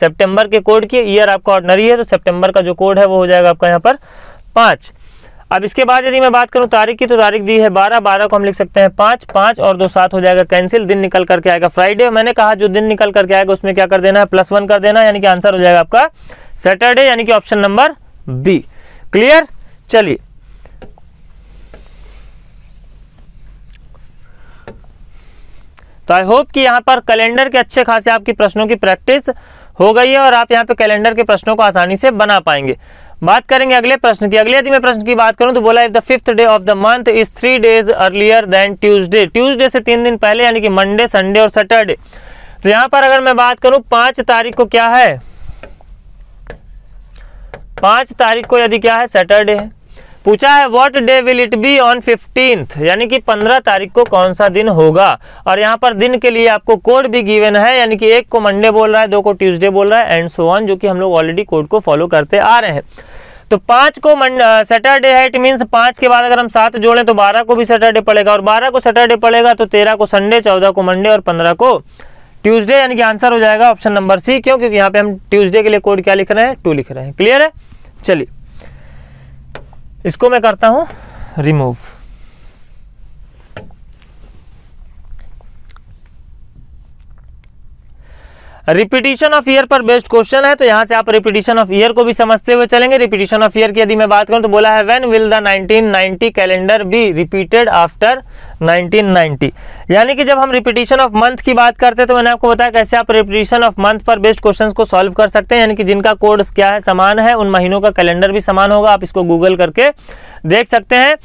सितंबर के कोड की ईयर आपका ऑर्डनरी है तो सितंबर का जो कोड है वो हो जाएगा आपका यहाँ पर पांच अब इसके बाद यदि मैं बात करूं तारीख की तो तारीख दी है बारह बारह को हम लिख सकते हैं पांच पांच और दो सात हो जाएगा कैंसिल दिन निकल करके आएगा फ्राइडे मैंने कहा जो दिन निकल करके आएगा उसमें क्या कर देना है प्लस वन कर देना यानी कि आंसर हो जाएगा आपका सैटरडे यानी कि ऑप्शन नंबर बी क्लियर चलिए तो आई होप कि यहां पर कैलेंडर के अच्छे खासे आपकी प्रश्नों की प्रैक्टिस हो गई है और आप यहां पे कैलेंडर के प्रश्नों को आसानी से बना पाएंगे बात करेंगे अगले प्रश्न की अगले यदि मैं प्रश्न की बात करूं तो बोला if the fifth day of the month is three days earlier than Tuesday Tuesday से तीन दिन पहले यानी कि मंडे संडे और सैटरडे तो यहां पर अगर मैं बात करूं पांच तारीख को क्या है पाँच तारीख को यदि क्या है सैटरडे है पूछा है what day will it be on fifteenth यानी कि पंद्रह तारीख को कौन सा दिन होगा और यहाँ पर दिन के लिए आपको कोड भी गिवन है यानी कि एक को मंडे बोल रहा है दो को ट्यूसडे बोल रहा है एंड सो ऑन जो कि हम लोग ऑलरेडी कोड को फॉलो करते आ रहे हैं तो पाँच को सैटरडे है इट मीन्स पाँच के बाद अगर हम सात जोड़ें तो बारह को भी सैटरडे पड़ेगा और बारह को सैटरडे पड़ेगा तो तेरह को संडे चौदह को मंडे और पंद्रह को ट्यूसडे यानी कि आंसर हो जाएगा ऑप्शन नंबर सी क्यों क्योंकि यहाँ पे हम ट्यूसडे के लिए कोड क्या लिख रहे हैं टू लिख रहे हैं क्लियर है चलिए इसको मैं करता हूं रिमूव रिपीटिशन ऑफ ईयर पर बेस्ट क्वेश्चन है तो यहां से आप रिपीटिशन ऑफ ईयर को भी समझते हुए चलेंगे रिपीटिशन ऑफ ईयर की यदि मैं बात करूं तो बोला है when will the 1990 calendar be repeated after 1990 यानी कि जब हम रिपीटेशन ऑफ मंथ की बात करते हैं तो मैंने आपको बताया कैसे आप रिपीटेशन ऑफ मंथ पर बेस्ड क्वेश्चंस को सॉल्व कर सकते हैं यानी कि जिनका कोड्स क्या है समान है उन महीनों का कैलेंडर भी समान होगा आप इसको गूगल करके देख सकते हैं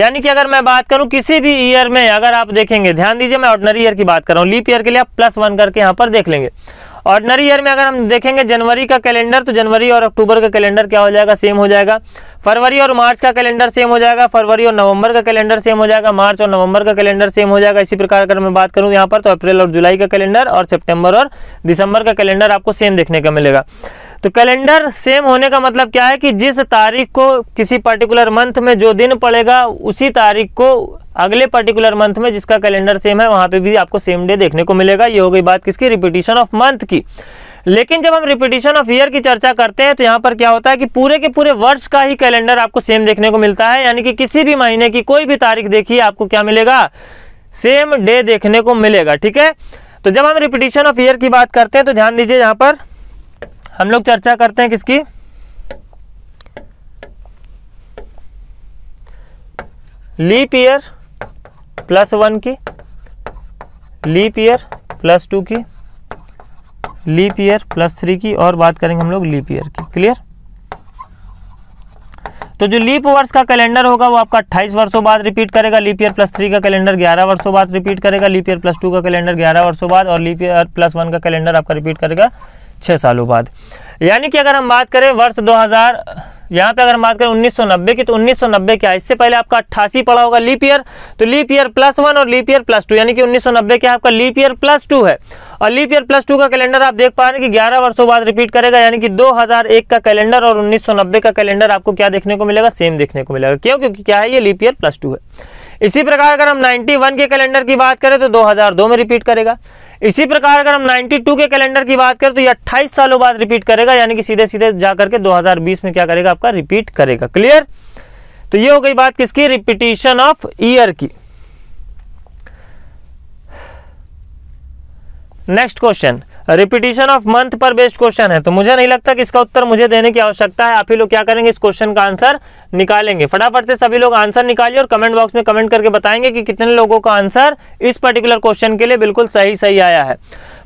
यानी कि अगर मैं बात करूं किसी भी ईयर में अगर आप देखेंगे ध्यान दीजिए मैं ऑर्डनरी ईयर की बात कर रहा हूँ लीप ईयर के लिए आप प्लस वन करके यहाँ पर देख लेंगे ऑर्डनरी ईयर में अगर हम देखेंगे जनवरी का कैलेंडर तो जनवरी और अक्टूबर का कैलेंडर क्या हो जाएगा सेम हो जाएगा फरवरी और मार्च का कैलेंडर सेम हो जाएगा फरवरी और नवंबर का कैलेंडर सेम हो जाएगा मार्च और नवंबर का कैलेंडर सेम हो जाएगा इसी प्रकार अगर मैं बात करूँ यहाँ पर तो अप्रैल और जुलाई का कैलेंडर और सेप्टेम्बर और दिसंबर का कैलेंडर आपको सेम देखने का मिलेगा तो कैलेंडर सेम होने का मतलब क्या है कि जिस तारीख को किसी पर्टिकुलर मंथ में जो दिन पड़ेगा उसी तारीख को अगले पर्टिकुलर मंथ में जिसका कैलेंडर सेम है वहां पे भी आपको सेम डे देखने को मिलेगा ये हो गई बात किसकी रिपीटिशन ऑफ मंथ की लेकिन जब हम रिपीटिशन ऑफ ईयर की चर्चा करते हैं तो यहाँ पर क्या होता है कि पूरे के पूरे वर्ष का ही कैलेंडर आपको सेम देखने को मिलता है यानी कि किसी भी महीने की कोई भी तारीख देखिए आपको क्या मिलेगा सेम डे देखने को मिलेगा ठीक है तो जब हम रिपीटिशन ऑफ ईयर की बात करते हैं तो ध्यान दीजिए यहाँ पर हम लोग चर्चा करते हैं किसकी लीप ईयर प्लस वन की लीप ईयर प्लस टू की लीप ईयर प्लस थ्री की और बात करेंगे हम लोग लीप ईयर की क्लियर तो जो लीप वर्ष का कैलेंडर होगा वो आपका 28 वर्षों बाद रिपीट करेगा लीप ईयर प्लस थ्री का कैलेंडर 11 वर्षों बाद रिपीट करेगा लीप ईयर प्लस टू का कैलेंडर 11 वर्षों बाद और लीप ईयर प्लस वन का कैलेंडर आपका रिपीट करेगा छः सालों बाद यानी कि अगर हम बात करें वर्ष 2000 यहाँ पे अगर हम बात करें 1990 की तो 1990 क्या है इससे पहले आपका अट्ठासी पड़ा होगा लीप ईयर तो लीप ईयर प्लस वन और लीप ईयर प्लस टू यानी कि 1990 क्या आपका लीप ईयर प्लस टू है और लीप ईयर प्लस टू का कैलेंडर आप देख पा रहे हैं कि 11 वर्षों बाद रिपीट करेगा यानी कि 2001 का कैलेंडर और 1990 का कैलेंडर आपको क्या देखने को मिलेगा सेम देखने को मिलेगा क्यों क्योंकि क्या है ये लीप ईयर प्लस टू है इसी प्रकार अगर हम 91 के कैलेंडर की बात करें तो 2002 में रिपीट करेगा इसी प्रकार अगर हम 92 के कैलेंडर की बात करें तो ये 28 सालों बाद रिपीट करेगा यानी कि सीधे सीधे जाकर के 2020 में क्या करेगा आपका रिपीट करेगा क्लियर तो ये हो गई बात किसकी रिपीटिशन ऑफ ईयर की next question repetition of month पर बेस्ड क्वेश्चन है तो मुझे नहीं लगता कि इसका उत्तर मुझे देने की आवश्यकता है आप ही लोग क्या करेंगे इस क्वेश्चन का आंसर निकालेंगे फटाफट से सभी लोग आंसर निकालिए और कमेंट बॉक्स में कमेंट करके बताएंगे कि कितने लोगों का आंसर इस पर्टिकुलर क्वेश्चन के लिए बिल्कुल सही सही आया है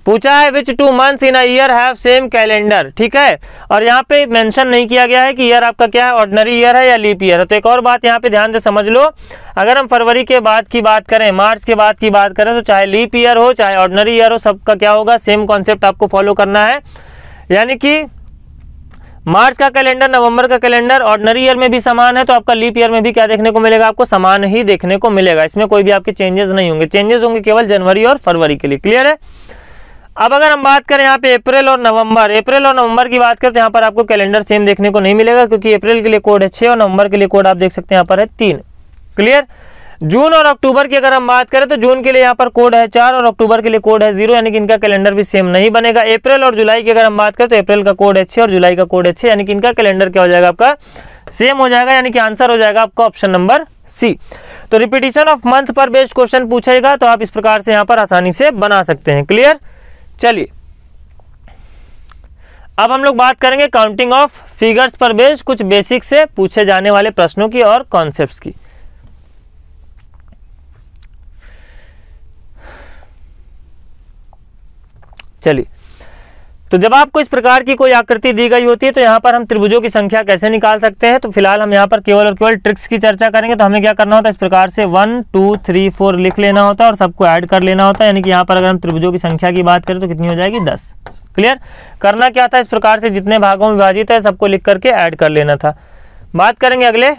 पूछा है which two months in year have same calendar ठीक है और यहाँ पे मेंशन नहीं किया गया है कि ईयर आपका क्या है ऑर्डनरी ईयर है या लीप ईयर है तो एक और बात यहाँ पे ध्यान से समझ लो अगर हम फरवरी के बाद की बात करें मार्च के बाद की बात करें तो चाहे लीप ईयर हो चाहे ऑर्डनरी ईयर हो सबका क्या होगा सेम कॉन्सेप्ट आपको फॉलो करना है यानी कि मार्च का कैलेंडर नवंबर का कैलेंडर ऑर्डनरी ईयर में भी समान है तो आपका लीप ईयर में भी क्या देखने को मिलेगा आपको समान ही देखने को मिलेगा इसमें कोई भी आपके चेंजेस नहीं होंगे चेंजेस होंगे केवल जनवरी और फरवरी के लिए क्लियर है अब अगर हम बात करें यहाँ पे अप्रैल और नवंबर अप्रैल और नवंबर की बात करें तो यहाँ पर आपको कैलेंडर सेम देखने को नहीं मिलेगा क्योंकि अप्रैल के लिए कोड है छः और नवंबर के लिए कोड आप देख सकते हैं यहाँ पर है तीन क्लियर जून और अक्टूबर की अगर हम बात करें तो जून के लिए यहाँ पर कोड है चार और अक्टूबर के लिए कोड है जीरो यानी कि इनका कैलेंडर भी सेम नहीं बनेगा अप्रैल और जुलाई की अगर हम बात करें तो अप्रैल का कोड है छः और जुलाई का कोड है छः यानी कि इनका कैलेंडर क्या हो जाएगा आपका सेम हो जाएगा यानी कि आंसर हो जाएगा आपका ऑप्शन नंबर सी तो रिपीटिशन ऑफ मंथ पर बेस्ड क्वेश्चन पूछेगा तो आप इस प्रकार से यहाँ पर आसानी से बना सकते हैं क्लियर चलिए अब हम लोग बात करेंगे काउंटिंग ऑफ फिगर्स पर बेस्ड कुछ बेसिक से पूछे जाने वाले प्रश्नों की और कॉन्सेप्ट्स की चलिए तो जब आपको इस प्रकार की कोई आकृति दी गई होती है तो यहाँ पर हम त्रिभुजों की संख्या कैसे निकाल सकते हैं तो फिलहाल हम यहाँ पर केवल और केवल ट्रिक्स की चर्चा करेंगे तो हमें क्या करना होता है इस प्रकार से वन टू थ्री फोर लिख लेना होता है और सबको ऐड कर लेना होता है यानी कि यहाँ पर अगर हम त्रिभुजों की संख्या की बात करें तो कितनी हो जाएगी दस क्लियर करना क्या था इस प्रकार से जितने भागों में विभाजित है सबको लिख करके ऐड कर लेना था बात करेंगे अगले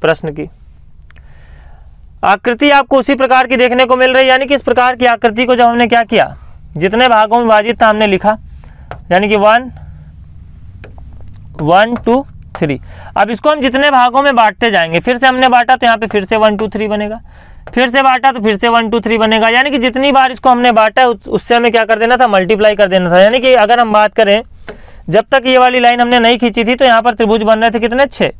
प्रश्न की आकृति आपको उसी प्रकार की देखने को मिल रही है यानी कि इस प्रकार की आकृति को जब हमने क्या किया जितने भागों में विभाजित था हमने लिखा यानी कि वन वन टू थ्री अब इसको हम जितने भागों में बांटते जाएंगे फिर से हमने बांटा तो यहाँ पे फिर से वन टू थ्री बनेगा फिर से बांटा तो फिर से वन टू थ्री बनेगा यानी कि जितनी बार इसको हमने बांटा है उससे हमें क्या कर देना था मल्टीप्लाई कर देना था यानी कि अगर हम बात करें जब तक ये वाली लाइन हमने नहीं खींची थी तो यहाँ पर त्रिभुज बन रहे थे कितने छः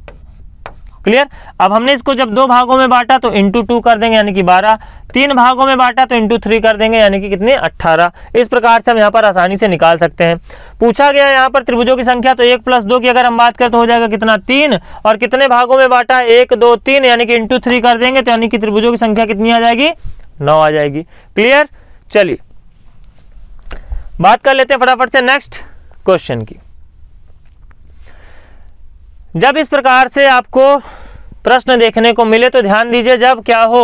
क्लियर अब हमने इसको जब दो भागों में बांटा तो इंटू टू कर देंगे यानी कि बारह तीन भागों में बांटा तो इंटू थ्री कर देंगे यानी कि कितने अट्ठारह इस प्रकार से हम यहाँ पर आसानी से निकाल सकते हैं पूछा गया यहाँ पर त्रिभुजों की संख्या तो एक प्लस दो की अगर हम बात करें तो हो जाएगा कितना तीन और कितने भागों में बांटा एक दो तीन यानी कि इंटू थ्री कर देंगे तो यानी कि त्रिभुजों की संख्या कितनी आ जाएगी नौ आ जाएगी क्लियर चलिए बात कर लेते हैं फटाफट से नेक्स्ट क्वेश्चन की जब इस प्रकार से आपको प्रश्न देखने को मिले तो ध्यान दीजिए जब क्या हो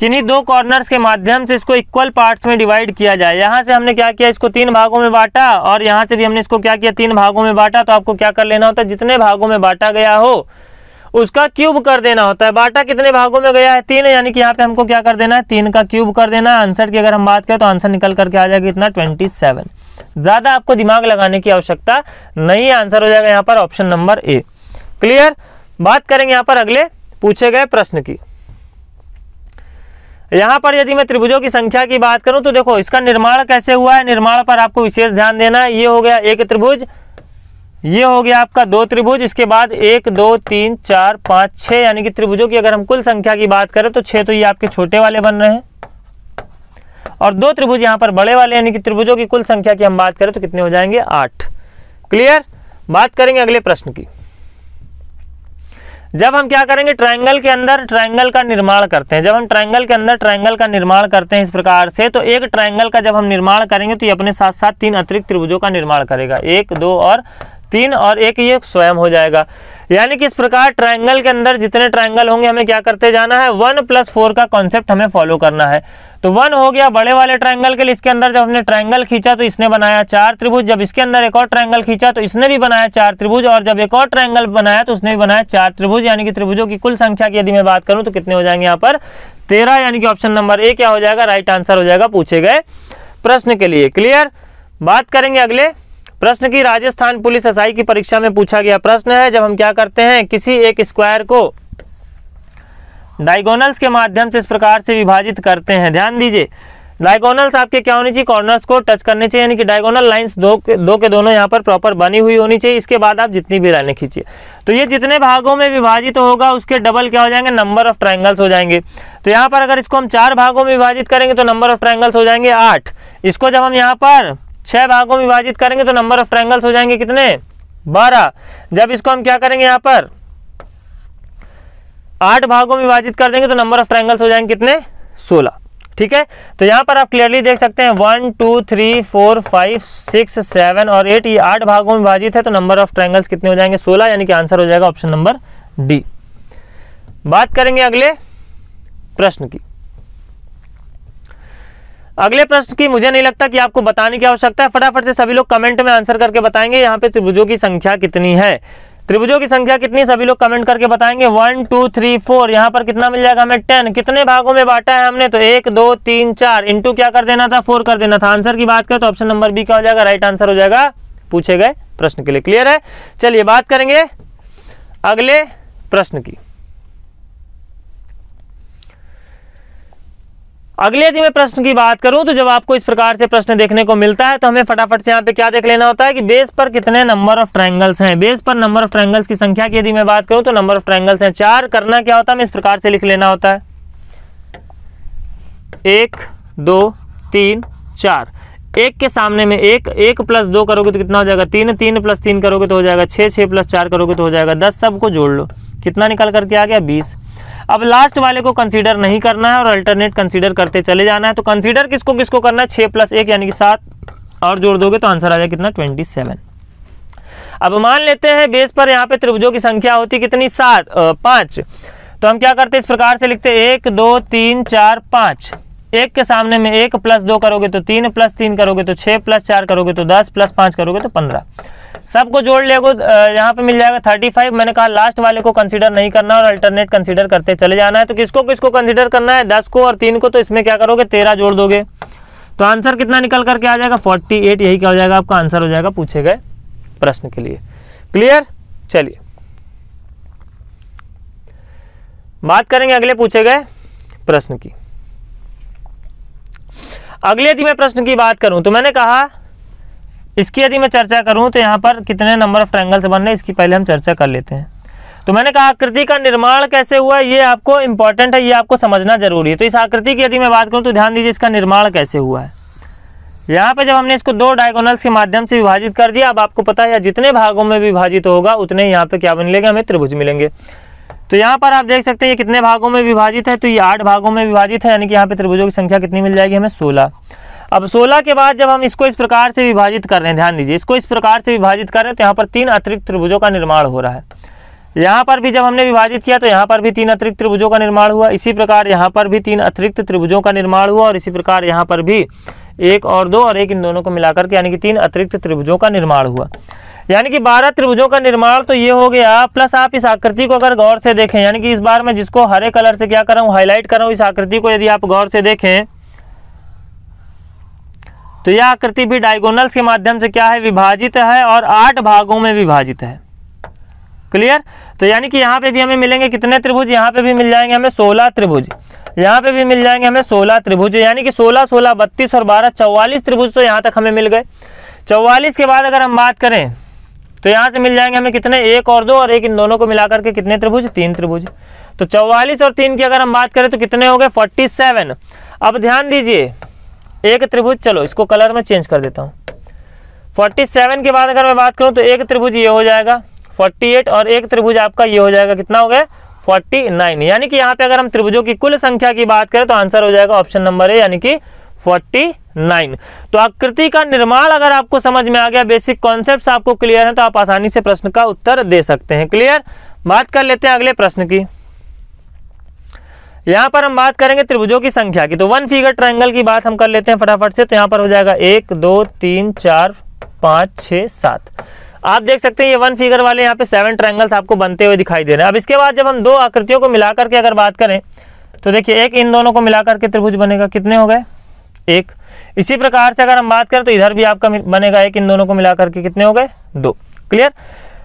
किन्हीं दो कॉर्नर्स के माध्यम से इसको इक्वल पार्ट्स में डिवाइड किया जाए यहाँ से हमने क्या किया इसको तीन भागों में बांटा और यहाँ से भी हमने इसको क्या किया तीन भागों में बांटा तो आपको क्या कर लेना होता है जितने भागों में बांटा गया हो उसका क्यूब कर देना होता है बाटा कितने भागों में गया है तीन यानी कि यहाँ पे हमको क्या कर देना है तीन का क्यूब कर देना आंसर की अगर हम बात करें तो आंसर निकल करके आ जाएगा इतना ट्वेंटी सेवन ज्यादा आपको दिमाग लगाने की आवश्यकता नहीं आंसर हो जाएगा यहाँ पर ऑप्शन नंबर ए क्लियर बात करेंगे यहाँ पर अगले पूछे गए प्रश्न की यहाँ पर यदि मैं त्रिभुजों की संख्या की बात करूं तो देखो इसका निर्माण कैसे हुआ है निर्माण पर आपको विशेष ध्यान देना है ये हो गया एक त्रिभुज ये हो गया आपका दो त्रिभुज इसके बाद एक दो तीन चार पाँच छः यानी कि त्रिभुजों की अगर हम कुल संख्या की बात करें तो छः तो ये आपके छोटे वाले बन रहे हैं और दो त्रिभुज यहां पर बड़े वाले यानी कि त्रिभुजों की कुल संख्या की हम बात करें तो कितने हो जाएंगे आठ क्लियर बात करेंगे अगले प्रश्न की जब हम क्या करेंगे ट्रायंगल के अंदर ट्रायंगल का निर्माण करते हैं जब हम ट्रायंगल के अंदर ट्रायंगल का निर्माण करते हैं इस प्रकार से तो एक ट्रायंगल का जब हम निर्माण करेंगे तो ये अपने साथ साथ तीन अतिरिक्त त्रिभुजों का निर्माण करेगा एक दो और तीन और एक ये स्वयं हो जाएगा यानी कि इस प्रकार ट्रायंगल के अंदर जितने ट्रायंगल होंगे हमें क्या करते जाना है वन प्लस फोर का कॉन्सेप्ट हमें फॉलो करना है तो वन हो गया बड़े वाले ट्रायंगल के लिए इसके अंदर जब हमने ट्रायंगल खींचा तो इसने बनाया चार त्रिभुज जब इसके अंदर एक और ट्रायंगल खींचा तो इसने भी बनाया चार त्रिभुज और जब एक और ट्रायंगल बनाया तो उसने भी बनाया चार त्रिभुज यानी कि त्रिभुजों की कुल संख्या की यदि मैं बात करूं तो कितने हो जाएंगे यहाँ पर तेरह यानी कि ऑप्शन नंबर ए क्या हो जाएगा राइट आंसर हो जाएगा पूछे गए प्रश्न के लिए क्लियर बात करेंगे अगले प्रश्न की राजस्थान पुलिस एसआई की परीक्षा में पूछा गया प्रश्न है जब हम क्या करते हैं किसी एक स्क्वायर को डायगोनल्स के माध्यम से इस प्रकार से विभाजित करते हैं ध्यान दीजिए डायगोनल्स आपके क्या होनी चाहिए कॉर्नर्स को टच करने चाहिए यानी कि डायगोनल लाइंस दो के दो के दोनों यहाँ पर प्रॉपर बनी हुई होनी चाहिए इसके बाद आप जितनी भी लाइनें खींचिए तो ये जितने भागों में विभाजित तो होगा उसके डबल क्या हो जाएंगे नंबर ऑफ ट्राइंगल्स हो जाएंगे तो यहाँ पर अगर इसको हम चार भागों में विभाजित करेंगे तो नंबर ऑफ ट्राइंगल्स हो जाएंगे आठ इसको जब हम यहाँ पर छह भागों में विभाजित करेंगे तो नंबर ऑफ ट्रायंगल्स हो जाएंगे कितने बारह जब इसको हम क्या करेंगे यहां पर आठ भागों में विभाजित कर देंगे तो नंबर ऑफ ट्रायंगल्स हो जाएंगे कितने सोलह ठीक है तो यहां पर आप क्लियरली देख सकते हैं one two three four five six seven और एट ये आठ भागों में विभाजित है तो नंबर ऑफ ट्रायंगल्स कितने हो जाएंगे सोलह यानी कि आंसर हो जाएगा ऑप्शन नंबर डी बात करेंगे अगले प्रश्न की अगले प्रश्न की मुझे नहीं लगता कि आपको बताने की आवश्यकता है फटाफट से सभी लोग कमेंट में आंसर करके बताएंगे यहाँ पे त्रिभुजों की संख्या कितनी है त्रिभुजों की संख्या कितनी सभी लोग कमेंट करके बताएंगे वन टू थ्री फोर यहाँ पर कितना मिल जाएगा हमें टेन कितने भागों में बांटा है हमने तो एक दो तीन चार इंटू क्या कर देना था फोर कर देना था आंसर की बात करें तो ऑप्शन नंबर बी क्या हो जाएगा राइट आंसर हो जाएगा पूछे गए प्रश्न के लिए क्लियर है चलिए बात करेंगे अगले प्रश्न की अगले यदि मैं प्रश्न की बात करूं तो जब आपको इस प्रकार से प्रश्न देखने को मिलता है तो हमें फटाफट से यहाँ पे क्या देख लेना होता है कि बेस पर कितने नंबर ऑफ ट्रायंगल्स हैं बेस पर नंबर ऑफ ट्रायंगल्स की संख्या की यदि मैं बात करूं तो नंबर ऑफ ट्रायंगल्स हैं चार करना क्या होता है हमें इस प्रकार से लिख लेना होता है एक दो तीन चार एक के सामने में एक एक प्लस दो करोगे तो कितना हो जाएगा तीन तीन प्लस तीन करोगे तो हो जाएगा छः छः प्लस चार करोगे तो हो जाएगा दस सबको जोड़ लो कितना निकल करके आ गया बीस अब लास्ट वाले को कंसीडर नहीं करना है और अल्टरनेट कंसीडर करते चले जाना है तो कंसीडर किसको किसको करना है छह प्लस एक यानी कि सात और जोड़ दोगे तो आंसर आ जाए कितना ट्वेंटी सेवन अब मान लेते हैं बेस पर यहाँ पे त्रिभुजों की संख्या होती कितनी सात पांच तो हम क्या करते हैं इस प्रकार से लिखते एक दो तीन चार पांच एक के सामने में एक प्लस दो करोगे तो तीन प्लस तीन करोगे तो छह प्लस चार करोगे तो दस प्लस पांच करोगे तो पंद्रह सबको जोड़ लेगो यहाँ पे मिल जाएगा थर्टी फाइव मैंने कहा लास्ट वाले को कंसिडर नहीं करना और अल्टरनेट कंसिडर करते चले जाना है तो किसको किसको कंसिडर करना है दस को और तीन को तो इसमें क्या करोगे तेरह जोड़ दोगे तो आंसर कितना निकल करके आ जाएगा फोर्टी एट यही क्या हो जाएगा आपका आंसर हो जाएगा पूछे गए प्रश्न के लिए क्लियर चलिए बात करेंगे अगले पूछे गए प्रश्न की अगले यदि मैं प्रश्न की बात करूं तो मैंने कहा इसकी यदि मैं चर्चा करूं तो यहाँ पर कितने नंबर ऑफ ट्रैंगल बन रहे हैं इसकी पहले हम चर्चा कर लेते हैं तो मैंने कहा आकृति का निर्माण कैसे हुआ ये आपको इंपॉर्टेंट है ये आपको समझना जरूरी है तो इस आकृति की यदि मैं बात करूं तो ध्यान दीजिए इसका निर्माण कैसे हुआ है यहाँ पे जब हमने इसको दो डायगोनल्स के माध्यम से विभाजित कर दिया अब आपको पता है जितने भागों में विभाजित होगा उतने यहाँ पे क्या मिलेंगे हमें त्रिभुज मिलेंगे तो यहाँ पर आप देख सकते हैं ये कितने भागों में विभाजित है तो ये आठ भागों में विभाजित है यानी कि यहाँ पे त्रिभुजों की संख्या कितनी मिल जाएगी हमें सोलह अब 16 के बाद जब हम इसको इस प्रकार से विभाजित कर रहे हैं ध्यान दीजिए इसको इस प्रकार से विभाजित कर रहे हैं तो यहाँ पर तीन अतिरिक्त त्रिभुजों का निर्माण हो रहा है यहाँ पर भी जब हमने विभाजित किया तो यहाँ पर भी तीन अतिरिक्त त्रिभुजों का निर्माण हुआ इसी प्रकार यहाँ पर भी तीन अतिरिक्त त्रिभुजों का निर्माण हुआ और इसी प्रकार यहाँ पर भी एक और दो और एक इन दोनों को मिलाकर के यानी कि तीन अतिरिक्त त्रिभुजों का निर्माण हुआ यानी कि बारह त्रिभुजों का निर्माण तो ये हो गया प्लस आप इस आकृति को अगर गौर से देखें यानी कि इस बार मैं जिसको हरे कलर से क्या कर रहा हूँ हाईलाइट कर रहा हूँ इस आकृति को यदि आप गौर से देखें तो यह आकृति भी डायगोनल्स के माध्यम से क्या है विभाजित है और आठ भागों में विभाजित है क्लियर तो यानी कि यहाँ पे भी हमें मिलेंगे कितने त्रिभुज यहाँ पे भी मिल जाएंगे हमें सोलह त्रिभुज यहाँ पे भी मिल जाएंगे हमें सोलह त्रिभुज यानी कि सोलह सोलह बत्तीस और बारह चौवालीस त्रिभुज तो यहाँ तक हमें मिल गए चौवालीस के बाद अगर हम बात करें तो यहाँ से मिल जाएंगे हमें कितने एक और दो और एक इन दोनों को मिलाकर के कितने त्रिभुज तीन त्रिभुज तो चौवालीस और तीन की अगर हम बात करें तो कितने हो गए फोर्टी सेवन अब ध्यान दीजिए एक त्रिभुज चलो इसको कलर में चेंज कर देता हूँ 47 के बाद अगर मैं बात करूँ तो एक त्रिभुज ये हो जाएगा 48 और एक त्रिभुज आपका ये हो जाएगा कितना हो गया 49 यानी कि यहाँ पे अगर हम त्रिभुजों की कुल संख्या की बात करें तो आंसर हो जाएगा ऑप्शन नंबर ए यानी कि 49 तो आकृति का निर्माण अगर आपको समझ में आ गया बेसिक कॉन्सेप्ट आपको क्लियर है तो आप आसानी से प्रश्न का उत्तर दे सकते हैं क्लियर बात कर लेते हैं अगले प्रश्न की यहाँ पर हम बात करेंगे त्रिभुजों की संख्या की तो वन फिगर ट्रायंगल की बात हम कर लेते हैं फटाफट से तो यहाँ पर हो जाएगा एक दो तीन चार पाँच छः सात आप देख सकते हैं ये वन फिगर वाले यहाँ पे सेवन ट्रायंगल्स आपको बनते हुए दिखाई दे रहे हैं अब इसके बाद जब हम दो आकृतियों को मिला करके अगर बात करें तो देखिए एक इन दोनों को मिला करके त्रिभुज बनेगा कितने हो गए एक इसी प्रकार से अगर हम बात करें तो इधर भी आपका बनेगा एक इन दोनों को मिला करके कितने हो गए दो क्लियर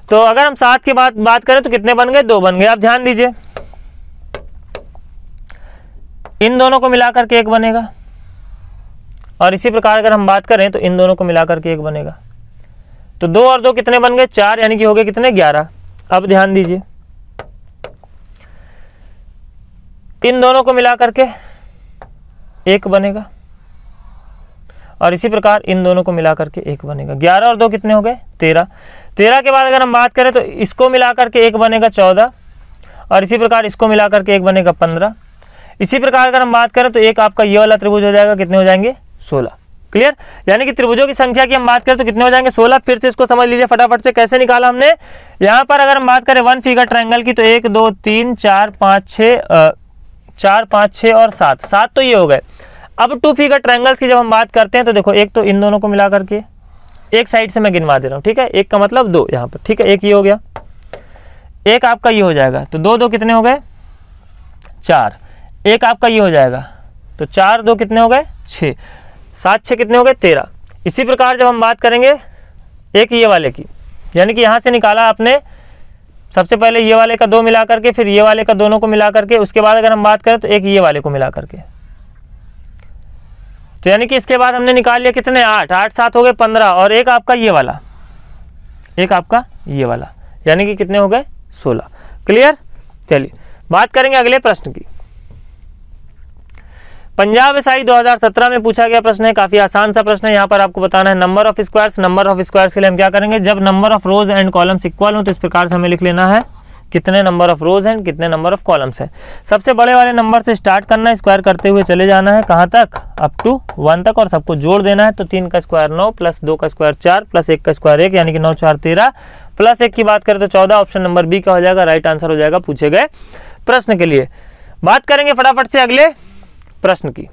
तो अगर हम सात की बात बात करें तो कितने बन गए दो बन गए आप ध्यान दीजिए इन दोनों को मिलाकर के एक बनेगा और इसी प्रकार अगर हम बात करें तो इन दोनों को मिलाकर के एक बनेगा तो दो और दो कितने बन गए चार यानी कि हो गए कितने ग्यारह अब ध्यान दीजिए इन दोनों को मिलाकर के एक बनेगा और इसी प्रकार इन दोनों को मिलाकर के एक बनेगा ग्यारह और दो कितने हो गए तेरह तेरह के बाद अगर हम बात करें तो इसको मिलाकर के एक बनेगा चौदह और इसी प्रकार इसको मिलाकर के एक बनेगा पंद्रह इसी प्रकार अगर हम बात करें तो एक आपका ये वाला त्रिभुज हो जाएगा कितने हो जाएंगे सोलह क्लियर यानी कि त्रिभुजों की संख्या की हम बात करें तो कितने हो जाएंगे सोलह फिर से इसको समझ लीजिए फटाफट से कैसे निकाला हमने यहाँ पर अगर हम बात करें वन फिगर ट्राइंगल की तो एक दो तीन चार पाँच छः चार पाँच छः और सात सात तो ये हो गए अब टू फिगर ट्राइंगल्स की जब हम बात करते हैं तो देखो एक तो इन दोनों को मिला करके एक साइड से मैं गिनवा दे रहा हूँ ठीक है एक का मतलब दो यहाँ पर ठीक है एक ये हो गया एक आपका ये हो जाएगा तो दो दो कितने हो गए चार एक आपका ये हो जाएगा तो चार दो कितने हो गए छः सात छः कितने हो गए तेरह इसी प्रकार जब हम बात करेंगे एक ये वाले की यानी कि यहाँ से निकाला आपने सबसे पहले ये वाले का दो मिला करके फिर ये वाले का दोनों को मिला करके उसके बाद अगर हम बात करें तो एक ये वाले को मिला करके तो यानी कि इसके बाद हमने निकाल लिया कितने आठ आठ सात हो गए पंद्रह और एक आपका ये वाला एक आपका ये वाला यानी कि कितने हो गए सोलह क्लियर चलिए बात करेंगे अगले प्रश्न की पंजाब एसआई 2017 में पूछा गया प्रश्न है काफी आसान सा प्रश्न है यहाँ पर आपको बताना है number of squares number of squares के लिए हम क्या करेंगे जब number of rows and columns equal हो तो इस प्रकार से हमें लिख लेना है कितने नंबर ऑफ रोज एंड कितने नंबर ऑफ कॉलम्स है सबसे बड़े वाले नंबर से स्टार्ट करना है स्क्वायर करते हुए चले जाना है कहाँ तक अप टू वन तक और सबको जोड़ देना है तो तीन का स्क्वायर नौ प्लस दो का स्क्वायर चार प्लस एक का स्क्वायर एक यानी कि नौ चार तेरह प्लस एक की बात करें तो चौदह ऑप्शन नंबर बी का हो जाएगा राइट आंसर हो जाएगा पूछे गए प्रश्न के लिए बात करेंगे फटाफट से अगले प्रश्न की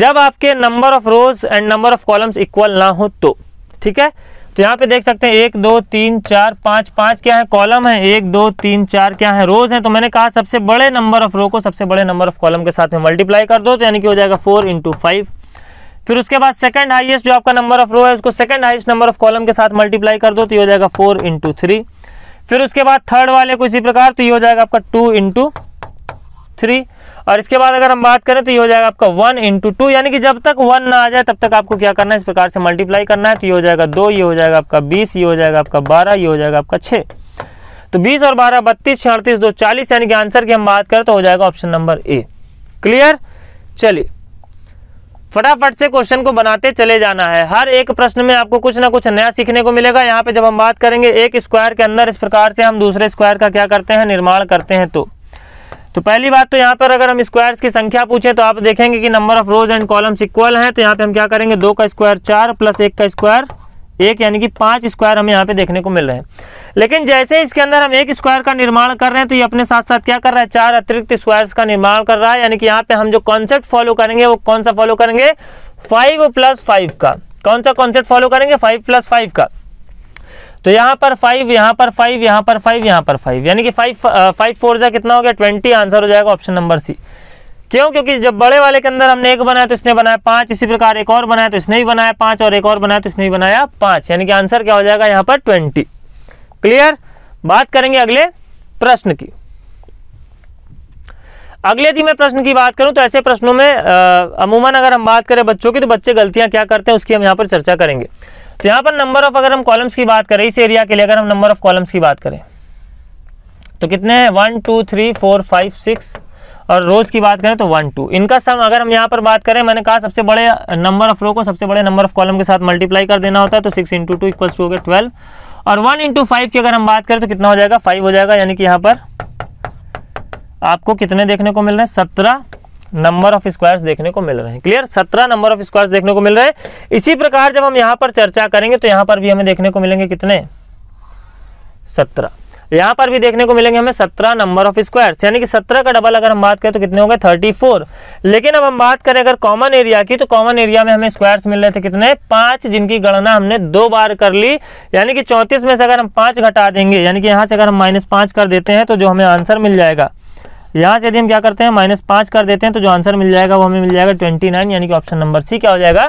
जब आपके number of rows and number of columns equal ना हो तो ठीक है तो यहाँ पे देख सकते हैं एक दो तीन चार पाँच पाँच क्या है कॉलम है एक दो तीन चार क्या है रोज हैं तो मैंने कहा सबसे बड़े नंबर ऑफ रो को सबसे बड़े नंबर ऑफ कॉलम के साथ में मल्टीप्लाई कर दो तो यानी कि हो जाएगा फोर इंटू फाइव फिर उसके बाद सेकंड हाईएस्ट जो आपका नंबर ऑफ रो है उसको second highest number of column के साथ मल्टीप्लाई कर दो तो ये हो जाएगा फोर इंटू थ्री फिर उसके बाद थर्ड वाले को इसी प्रकार तो ये हो जाएगा आपका टू इंटू थ्री और इसके बाद अगर हम बात करें तो ये हो जाएगा आपका वन इंटू टू यानी कि जब तक वन ना आ जाए तब तक आपको क्या करना है इस प्रकार से मल्टीप्लाई करना है तो ये हो जाएगा दो ये हो जाएगा आपका बीस ये हो जाएगा आपका बारह ये हो जाएगा आपका छः तो बीस और बारह बत्तीस छियालीस दो चालीस यानी कि आंसर की हम बात करें तो हो जाएगा ऑप्शन नंबर ए क्लियर चलिए फटाफट से क्वेश्चन को बनाते चले जाना है हर एक प्रश्न में आपको कुछ ना कुछ नया सीखने को मिलेगा यहाँ पे जब हम बात करेंगे एक स्क्वायर के अंदर इस प्रकार से हम दूसरे स्क्वायर का क्या करते हैं निर्माण करते हैं तो तो पहली बात तो यहाँ पर अगर हम स्क्वायर्स की संख्या पूछें तो आप देखेंगे कि number of rows and columns equal हैं तो यहाँ पे हम क्या करेंगे दो का स्क्वायर चार प्लस एक का स्क्वायर एक यानी कि पांच स्क्वायर हमें यहाँ पे देखने को मिल रहे हैं लेकिन जैसे इसके अंदर हम एक स्क्वायर का निर्माण कर रहे हैं तो ये अपने साथ साथ क्या कर रहा है चार अतिरिक्त स्क्वायर्स का निर्माण कर रहा है यानी कि यहाँ पे हम जो कॉन्सेप्ट फॉलो करेंगे वो कौन सा फॉलो करेंगे फाइव प्लस फाइव का कौन सा कॉन्सेप्ट फॉलो करेंगे फाइव प्लस फाइव का तो यहाँ पर फाइव यहाँ पर फाइव यहाँ पर फाइव यहाँ पर फाइव यानी कि फाइव फाइव फोर जा कितना हो गया ट्वेंटी आंसर हो जाएगा ऑप्शन नंबर सी क्यों क्योंकि जब बड़े वाले के अंदर हमने एक बनाया तो इसने बनाया पांच इसी प्रकार एक और बनाया तो इसने भी बनाया पांच और एक और बनाया तो इसने भी बनाया पांच यानी कि आंसर क्या हो जाएगा यहाँ पर ट्वेंटी क्लियर बात करेंगे अगले प्रश्न की अगले यदि मैं प्रश्न की बात करूं तो ऐसे प्रश्नों में uh, अमूमन अगर हम बात करें बच्चों की तो बच्चे गलतियां क्या करते हैं उसकी हम यहाँ पर चर्चा करेंगे तो यहां पर नंबर ऑफ अगर हम कॉलम्स की बात करें इस एरिया के लिए अगर हम नंबर ऑफ कॉलम्स की बात करें तो कितने हैं one two three four five six और रोज की बात करें तो वन टू इनका सम अगर हम यहाँ पर बात करें मैंने कहा सबसे बड़े नंबर ऑफ रो को सबसे बड़े नंबर ऑफ कॉलम के साथ मल्टीप्लाई कर देना होता है तो six into two equals to हो गया ट्वेल्व और वन इंटू फाइव की अगर हम बात करें तो कितना हो जाएगा फाइव हो जाएगा यानी कि यहाँ पर आपको कितने देखने को मिल रहे हैं सत्रह नंबर ऑफ स्क्वायर्स देखने को मिल रहे हैं क्लियर सत्रह नंबर ऑफ स्क्वायर्स देखने को मिल रहे हैं इसी प्रकार जब हम यहाँ पर चर्चा करेंगे तो यहाँ पर भी हमें देखने को मिलेंगे कितने सत्रह यहाँ पर भी देखने को मिलेंगे हमें सत्रह नंबर ऑफ स्क्वायर्स यानी कि सत्रह का डबल अगर हम बात करें तो कितने होंगे थर्टी फोर लेकिन अब हम बात करें अगर कॉमन एरिया की तो कॉमन एरिया में हमें स्क्वायर्स मिल रहे थे कितने पांच जिनकी गणना हमने दो बार कर ली यानी कि चौंतीस में से अगर हम पांच घटा देंगे यानी कि यहां से अगर हम माइनस पांच कर देते हैं तो जो हमें आंसर मिल जाएगा यहाँ से यदि हम क्या करते हैं माइनस पाँच कर देते हैं तो जो आंसर मिल जाएगा वो हमें मिल जाएगा ट्वेंटी नाइन यानी कि ऑप्शन नंबर सी क्या हो जाएगा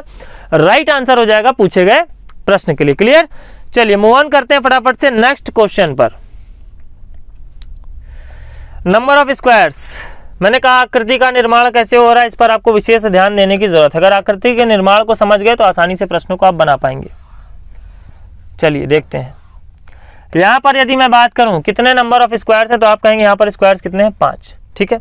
राइट आंसर हो जाएगा पूछे गए प्रश्न के लिए क्लियर चलिए मूव ऑन करते हैं फटाफट से नेक्स्ट क्वेश्चन पर नंबर ऑफ स्क्वायर्स मैंने कहा आकृति का निर्माण कैसे हो रहा है इस पर आपको विशेष ध्यान देने की जरूरत है अगर आकृति के निर्माण को समझ गए तो आसानी से प्रश्नों को आप बना पाएंगे चलिए देखते हैं तो यहां पर यदि मैं बात करूं कितने नंबर ऑफ स्क्वायर्स है तो आप कहेंगे यहां पर स्क्वायर्स कितने हैं पांच ठीक है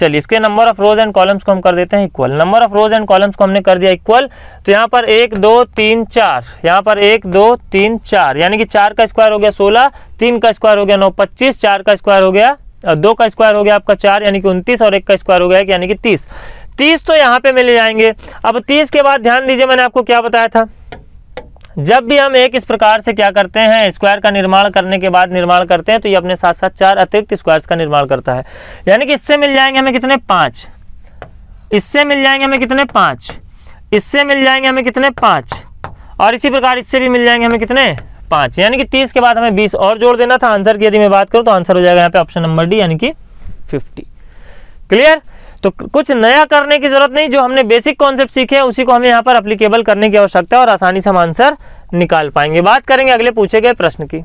चलिए इसके number of rows and columns को हम कर देते हैं equal number of rows and columns को हमने कर दिया इक्वल तो यहाँ पर एक दो तीन चार यहाँ पर एक दो तीन चार यानी कि चार का स्क्वायर हो गया सोलह तीन का स्क्वायर हो गया नौ पच्चीस चार का स्क्वायर हो गया और दो का स्क्वायर हो गया आपका चार यानी कि उनतीस और एक का स्क्वायर हो गया यानी कि तीस तीस तो यहाँ पे मिले जाएंगे अब तीस के बाद ध्यान दीजिए मैंने आपको क्या बताया था जब भी हम एक इस प्रकार से क्या करते हैं स्क्वायर का निर्माण करने के बाद निर्माण करते हैं तो ये अपने साथ साथ चार अतिरिक्त स्क्वायर्स का निर्माण करता है यानी कि इससे मिल जाएंगे हमें कितने पांच इससे मिल जाएंगे हमें कितने पांच इससे मिल जाएंगे हमें कितने पांच और इसी प्रकार इससे भी मिल जाएंगे हमें कितने पांच यानी कि तीस के बाद हमें बीस और जोड़ देना था आंसर की यदि मैं बात करूं तो आंसर हो जाएगा यहाँ पे ऑप्शन नंबर डी यानी कि फिफ्टी क्लियर तो कुछ नया करने की जरूरत नहीं जो हमने बेसिक कॉन्सेप्ट सीखे हैं उसी को हमें यहाँ पर अप्लीकेबल करने की आवश्यकता है और आसानी से हम आंसर निकाल पाएंगे बात करेंगे अगले पूछे गए प्रश्न की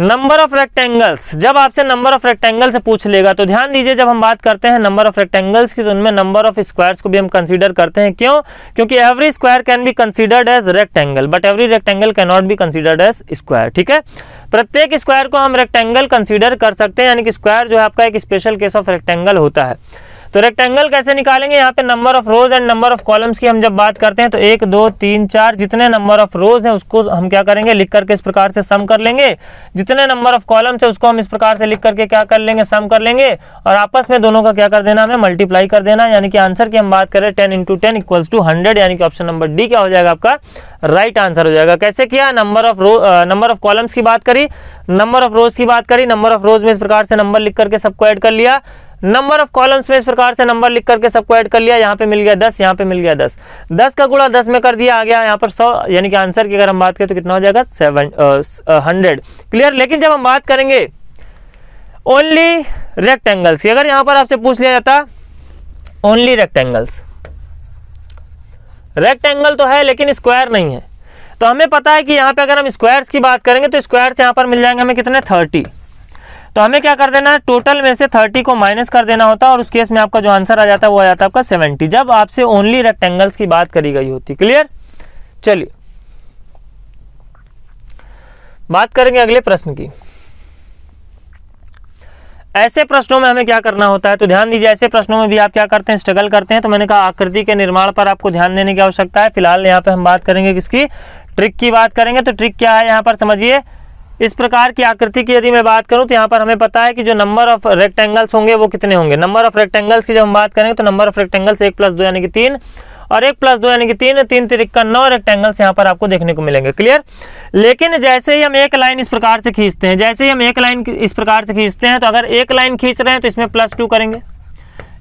नंबर ऑफ रेक्टेंगल्स जब आपसे नंबर ऑफ रेक्टेंगल से पूछ लेगा तो ध्यान दीजिए जब हम बात करते हैं नंबर ऑफ रेक्टेंगल्स की तो उनमें नंबर ऑफ स्क्वायर्स को भी हम कंसीडर करते हैं क्यों क्योंकि every square can be considered as rectangle but every rectangle can not be considered as square ठीक है प्रत्येक स्क्वायर को हम रेक्टेंगल कंसिडर कर सकते हैं यानी कि स्क्वायर जो है आपका एक स्पेशल केस ऑफ रेक्टेंगल होता है तो रेक्टेंगल कैसे निकालेंगे यहाँ पे number of rows and number of columns की हम जब बात करते हैं तो एक दो तीन चार जितने नंबर ऑफ रोज हैं उसको हम क्या करेंगे लिख करके इस प्रकार से सम कर लेंगे जितने नंबर ऑफ कॉलम्स है उसको हम इस प्रकार से लिख करके क्या कर लेंगे सम कर लेंगे और आपस में दोनों का क्या कर देना हमें मल्टीप्लाई कर देना यानी कि आंसर की हम बात करें ten into ten equals to hundred यानी कि ऑप्शन नंबर डी क्या हो जाएगा आपका राइट आंसर हो जाएगा कैसे किया number of row number of columns की बात करी नंबर ऑफ रोज की बात करी नंबर ऑफ रोज में इस प्रकार से नंबर लिख करके सबको एड कर लिया नंबर ऑफ कॉलम्स में इस प्रकार से नंबर लिख करके सबको ऐड कर लिया यहाँ पे मिल गया दस यहाँ पे मिल गया दस दस का गुणा दस में कर दिया आ गया यहाँ पर सौ यानी कि आंसर की अगर हम बात करें तो कितना हो जाएगा सेवन हंड्रेड क्लियर लेकिन जब हम बात करेंगे ओनली रेक्टेंगल्स की अगर यहाँ पर आपसे पूछ लिया जाता ओनली रेक्टेंगल्स रेक्टेंगल तो है लेकिन स्क्वायर नहीं है तो हमें पता है कि यहाँ पे अगर हम स्क्वायर्स की बात करेंगे तो स्क्वायर्स यहाँ पर मिल जाएंगे हमें कितने थर्टी तो हमें क्या कर देना है टोटल में से थर्टी को माइनस कर देना होता है और उस केस में आपका जो आंसर आ जाता है वो आ जाता है आपका सेवेंटी जब आपसे ओनली रेक्टेंगल्स की बात करी गई होती क्लियर चलिए बात करेंगे अगले प्रश्न की ऐसे प्रश्नों में हमें क्या करना होता है तो ध्यान दीजिए ऐसे प्रश्नों में भी आप क्या करते हैं स्ट्रगल करते हैं तो मैंने कहा आकृति के निर्माण पर आपको ध्यान देने की आवश्यकता है फिलहाल यहाँ पे हम बात करेंगे किसकी ट्रिक की बात करेंगे तो ट्रिक क्या है यहाँ पर समझिए इस प्रकार की आकृति की यदि मैं बात करूं तो यहाँ पर हमें पता है कि जो नंबर ऑफ रेक्टेंगल्स होंगे वो कितने होंगे नंबर ऑफ रेक्टेंगल्स की जब हम बात करेंगे तो नंबर ऑफ रेक्टेंगल्स एक प्लस दो यानी कि तीन और एक प्लस दो यानी कि तीन तीन तिरक्का नौ रेक्टेंगल्स यहाँ पर आपको देखने को मिलेंगे क्लियर लेकिन जैसे ही हम एक लाइन इस प्रकार से खींचते हैं जैसे ही हम एक लाइन इस प्रकार से खींचते हैं तो अगर एक लाइन खींच रहे हैं तो इसमें प्लस टू करेंगे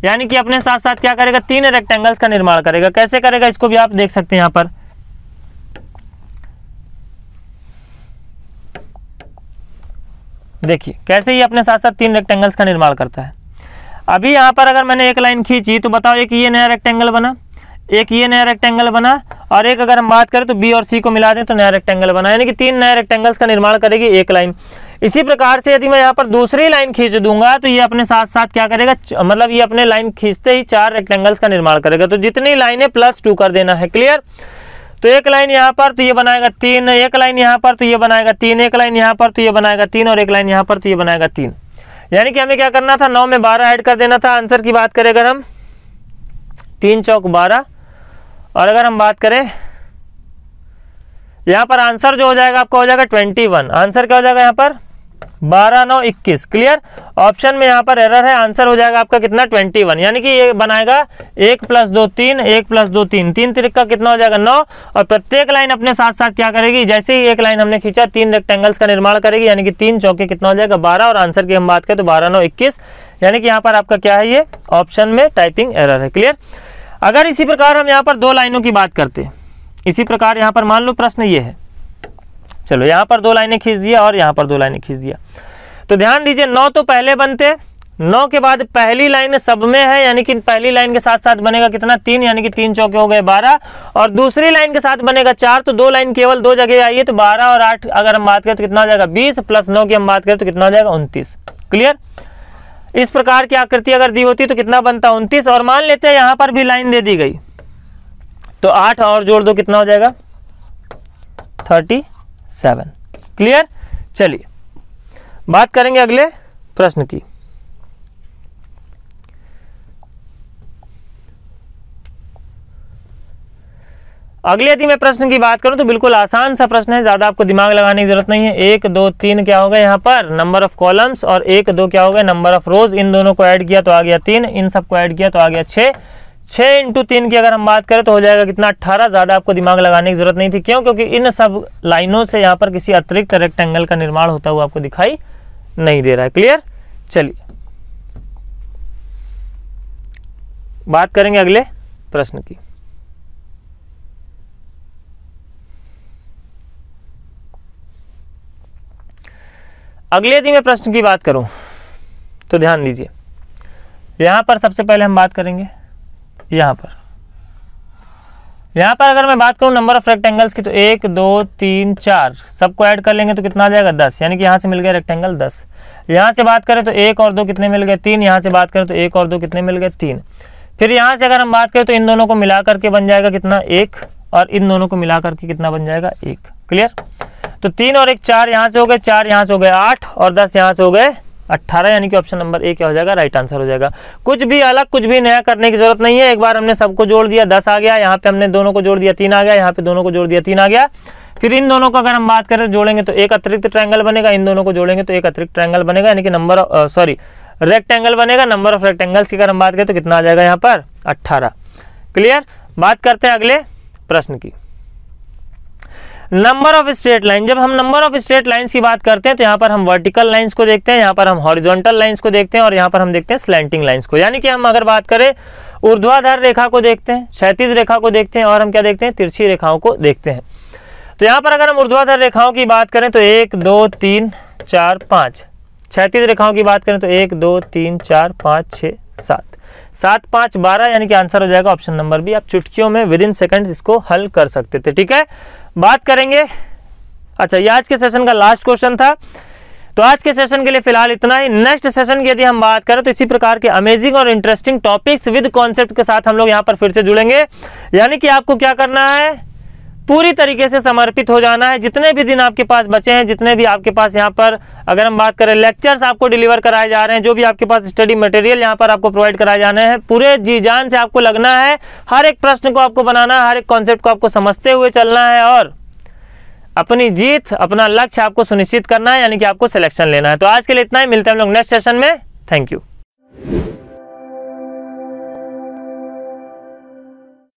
यानी कि अपने साथ साथ क्या करेगा तीन रेक्टेंगल्स का निर्माण करेगा कैसे करेगा इसको भी आप देख सकते हैं यहाँ पर देखिए कैसे ये अपने साथ साथ तीन रेक्टेंगल्स का निर्माण करता है अभी यहाँ पर अगर मैंने एक लाइन खींची तो बताओ एक ये नया रेक्टेंगल बना एक ये नया रेक्टेंगल बना और एक अगर हम बात करें तो बी और सी को मिला दें तो नया रेक्टेंगल बना यानी कि तीन नए रेक्टेंगल्स का निर्माण करेगी एक लाइन इसी प्रकार से यदि मैं यहाँ पर दूसरी लाइन खींच दूंगा तो ये अपने साथ साथ क्या करेगा मतलब ये अपने लाइन खींचते ही चार रेक्टेंगल्स का निर्माण करेगा तो जितनी लाइनें प्लस टू कर देना है क्लियर तो एक लाइन यहाँ पर तो ये बनाएगा तीन एक लाइन यहाँ पर तो ये बनाएगा तीन एक लाइन यहाँ पर तो ये बनाएगा तीन और एक लाइन यहाँ पर तो ये बनाएगा तीन यानी कि हमें क्या करना था नौ में बारह ऐड कर देना था आंसर की बात करें अगर हम तीन चौक बारह और अगर हम बात करें यहाँ पर आंसर जो हो जाएगा आपका हो जाएगा ट्वेंटी वन आंसर क्या हो जाएगा यहाँ पर बारह नौ इक्कीस क्लियर ऑप्शन में यहाँ पर एरर है आंसर हो जाएगा आपका कितना ट्वेंटी वन यानी कि ये बनाएगा एक प्लस दो तीन एक प्लस दो तीन तीन का कितना हो जाएगा नौ और प्रत्येक लाइन अपने साथ साथ क्या करेगी जैसे ही एक लाइन हमने खींचा तीन रेक्टेंगल्स का निर्माण करेगी यानी कि तीन चौके कितना हो जाएगा बारह और आंसर की हम बात करें तो बारह नौ इक्कीस यानी कि यहाँ पर आपका क्या है ये ऑप्शन में टाइपिंग एरर है क्लियर अगर इसी प्रकार हम यहाँ पर दो लाइनों की बात करते इसी प्रकार यहाँ पर मान लो प्रश्न ये है चलो यहाँ पर दो लाइनें खींच दिया और यहाँ पर दो लाइनें खींच दिया तो ध्यान दीजिए नौ तो पहले बनते नौ के बाद पहली लाइन सब में है यानी कि पहली लाइन के साथ साथ बनेगा कितना तीन यानी कि तीन चौके हो गए बारह और दूसरी लाइन के साथ बनेगा चार तो दो लाइन केवल दो जगह आई है तो बारह और आठ अगर हम बात करें तो कितना हो जाएगा बीस प्लस नौ की हम बात करें तो कितना हो जाएगा उनतीस क्लियर इस प्रकार की आकृति अगर दी होती तो कितना बनता उनतीस और मान लेते हैं यहां पर भी लाइन दे दी गई तो आठ और जोड़ दो कितना हो जाएगा थर्टी सेवन क्लियर चलिए बात करेंगे अगले प्रश्न की अगले यदि मैं प्रश्न की बात करूं तो बिल्कुल आसान सा प्रश्न है ज्यादा आपको दिमाग लगाने की जरूरत नहीं है एक दो तीन क्या होगा यहां पर नंबर ऑफ कॉलम्स और एक दो क्या होगा नंबर ऑफ रोज इन दोनों को ऐड किया तो आ गया तीन इन सबको ऐड किया तो आ गया छह छः इंटू तीन की अगर हम बात करें तो हो जाएगा कितना अट्ठारह ज़्यादा आपको दिमाग लगाने की जरूरत नहीं थी क्यों क्योंकि इन सब लाइनों से यहाँ पर किसी अतिरिक्त रेक्टेंगल का निर्माण होता हुआ आपको दिखाई नहीं दे रहा है क्लियर चलिए बात करेंगे अगले प्रश्न की अगले यदि मैं प्रश्न की बात करूं तो ध्यान दीजिए यहां पर सबसे पहले हम बात करेंगे यहाँ पर यहाँ पर अगर मैं बात करूँ नंबर ऑफ रेक्टेंगल्स की तो एक दो तीन चार सबको ऐड कर लेंगे तो कितना आ जाएगा दस यानी कि यहाँ से मिल गया रेक्टेंगल दस यहाँ से बात करें तो एक और दो कितने मिल गए तीन यहाँ से बात करें तो एक और दो कितने मिल गए तीन फिर यहाँ से अगर हम बात करें तो इन दोनों को मिला करके बन जाएगा कितना एक और इन दोनों को मिला करके कितना बन जाएगा एक क्लियर तो तीन और एक चार यहाँ से हो गए चार यहाँ से हो गए आठ और दस यहाँ से हो गए अट्ठारह यानी कि ऑप्शन नंबर ए क्या हो जाएगा राइट आंसर हो जाएगा कुछ भी अलग कुछ भी नया करने की जरूरत नहीं है एक बार हमने सबको जोड़ दिया दस आ गया यहाँ पे हमने दोनों को जोड़ दिया तीन आ गया यहाँ पे दोनों को जोड़ दिया तीन आ गया फिर इन दोनों को अगर हम बात करें जोड़ेंगे तो एक अतिरिक्त ट्रैंगल बनेगा इन दोनों को जोड़ेंगे तो एक अतिरिक्त ट्रैंगल बनेगा यानी कि नंबर सॉरी रेक्टेंगल बनेगा नंबर ऑफ रेक्टेंगल्स की अगर हम बात करें तो कितना आ जाएगा यहाँ पर अट्ठारह क्लियर बात करते हैं अगले प्रश्न की नंबर ऑफ स्ट्रेट लाइन जब हम नंबर ऑफ स्ट्रेट लाइन्स की बात करते हैं तो यहाँ पर हम वर्टिकल लाइन्स को देखते हैं यहाँ पर हम हॉरिजॉन्टल लाइन्स को देखते हैं और यहाँ पर हम देखते हैं स्लैंटिंग लाइन्स को यानी कि हम अगर बात करें ऊर्ध्वाधार रेखा को देखते हैं क्षैतिज रेखा को देखते हैं और हम क्या देखते हैं तिरछी रेखाओं को देखते हैं तो यहाँ पर अगर हम ऊर्ध्वाधार रेखाओं की बात करें तो एक दो तीन चार पाँच क्षैतिज रेखाओं की बात करें तो एक दो तीन चार पाँच छः सात सात पांच बारह यानी कि आंसर हो जाएगा ऑप्शन नंबर बी आप चुटकियों में विद इन सेकेंड इसको हल कर सकते थे ठीक है बात करेंगे अच्छा ये आज के सेशन का लास्ट क्वेश्चन था तो आज के सेशन के लिए फिलहाल इतना ही नेक्स्ट सेशन की यदि हम बात करें तो इसी प्रकार के अमेजिंग और इंटरेस्टिंग टॉपिक्स विद कॉन्सेप्ट के साथ हम लोग यहाँ पर फिर से जुड़ेंगे यानी कि आपको क्या करना है पूरी तरीके से समर्पित हो जाना है जितने भी दिन आपके पास बचे हैं जितने भी आपके पास यहाँ पर अगर हम बात करें लेक्चर्स आपको डिलीवर कराए जा रहे हैं जो भी आपके पास स्टडी मटेरियल यहाँ पर आपको प्रोवाइड कराए जाने हैं पूरे जी जान से आपको लगना है हर एक प्रश्न को आपको बनाना है हर एक कॉन्सेप्ट को आपको समझते हुए चलना है और अपनी जीत अपना लक्ष्य आपको सुनिश्चित करना है यानी कि आपको सिलेक्शन लेना है तो आज के लिए इतना ही मिलते हैं हम लोग नेक्स्ट सेशन में थैंक यू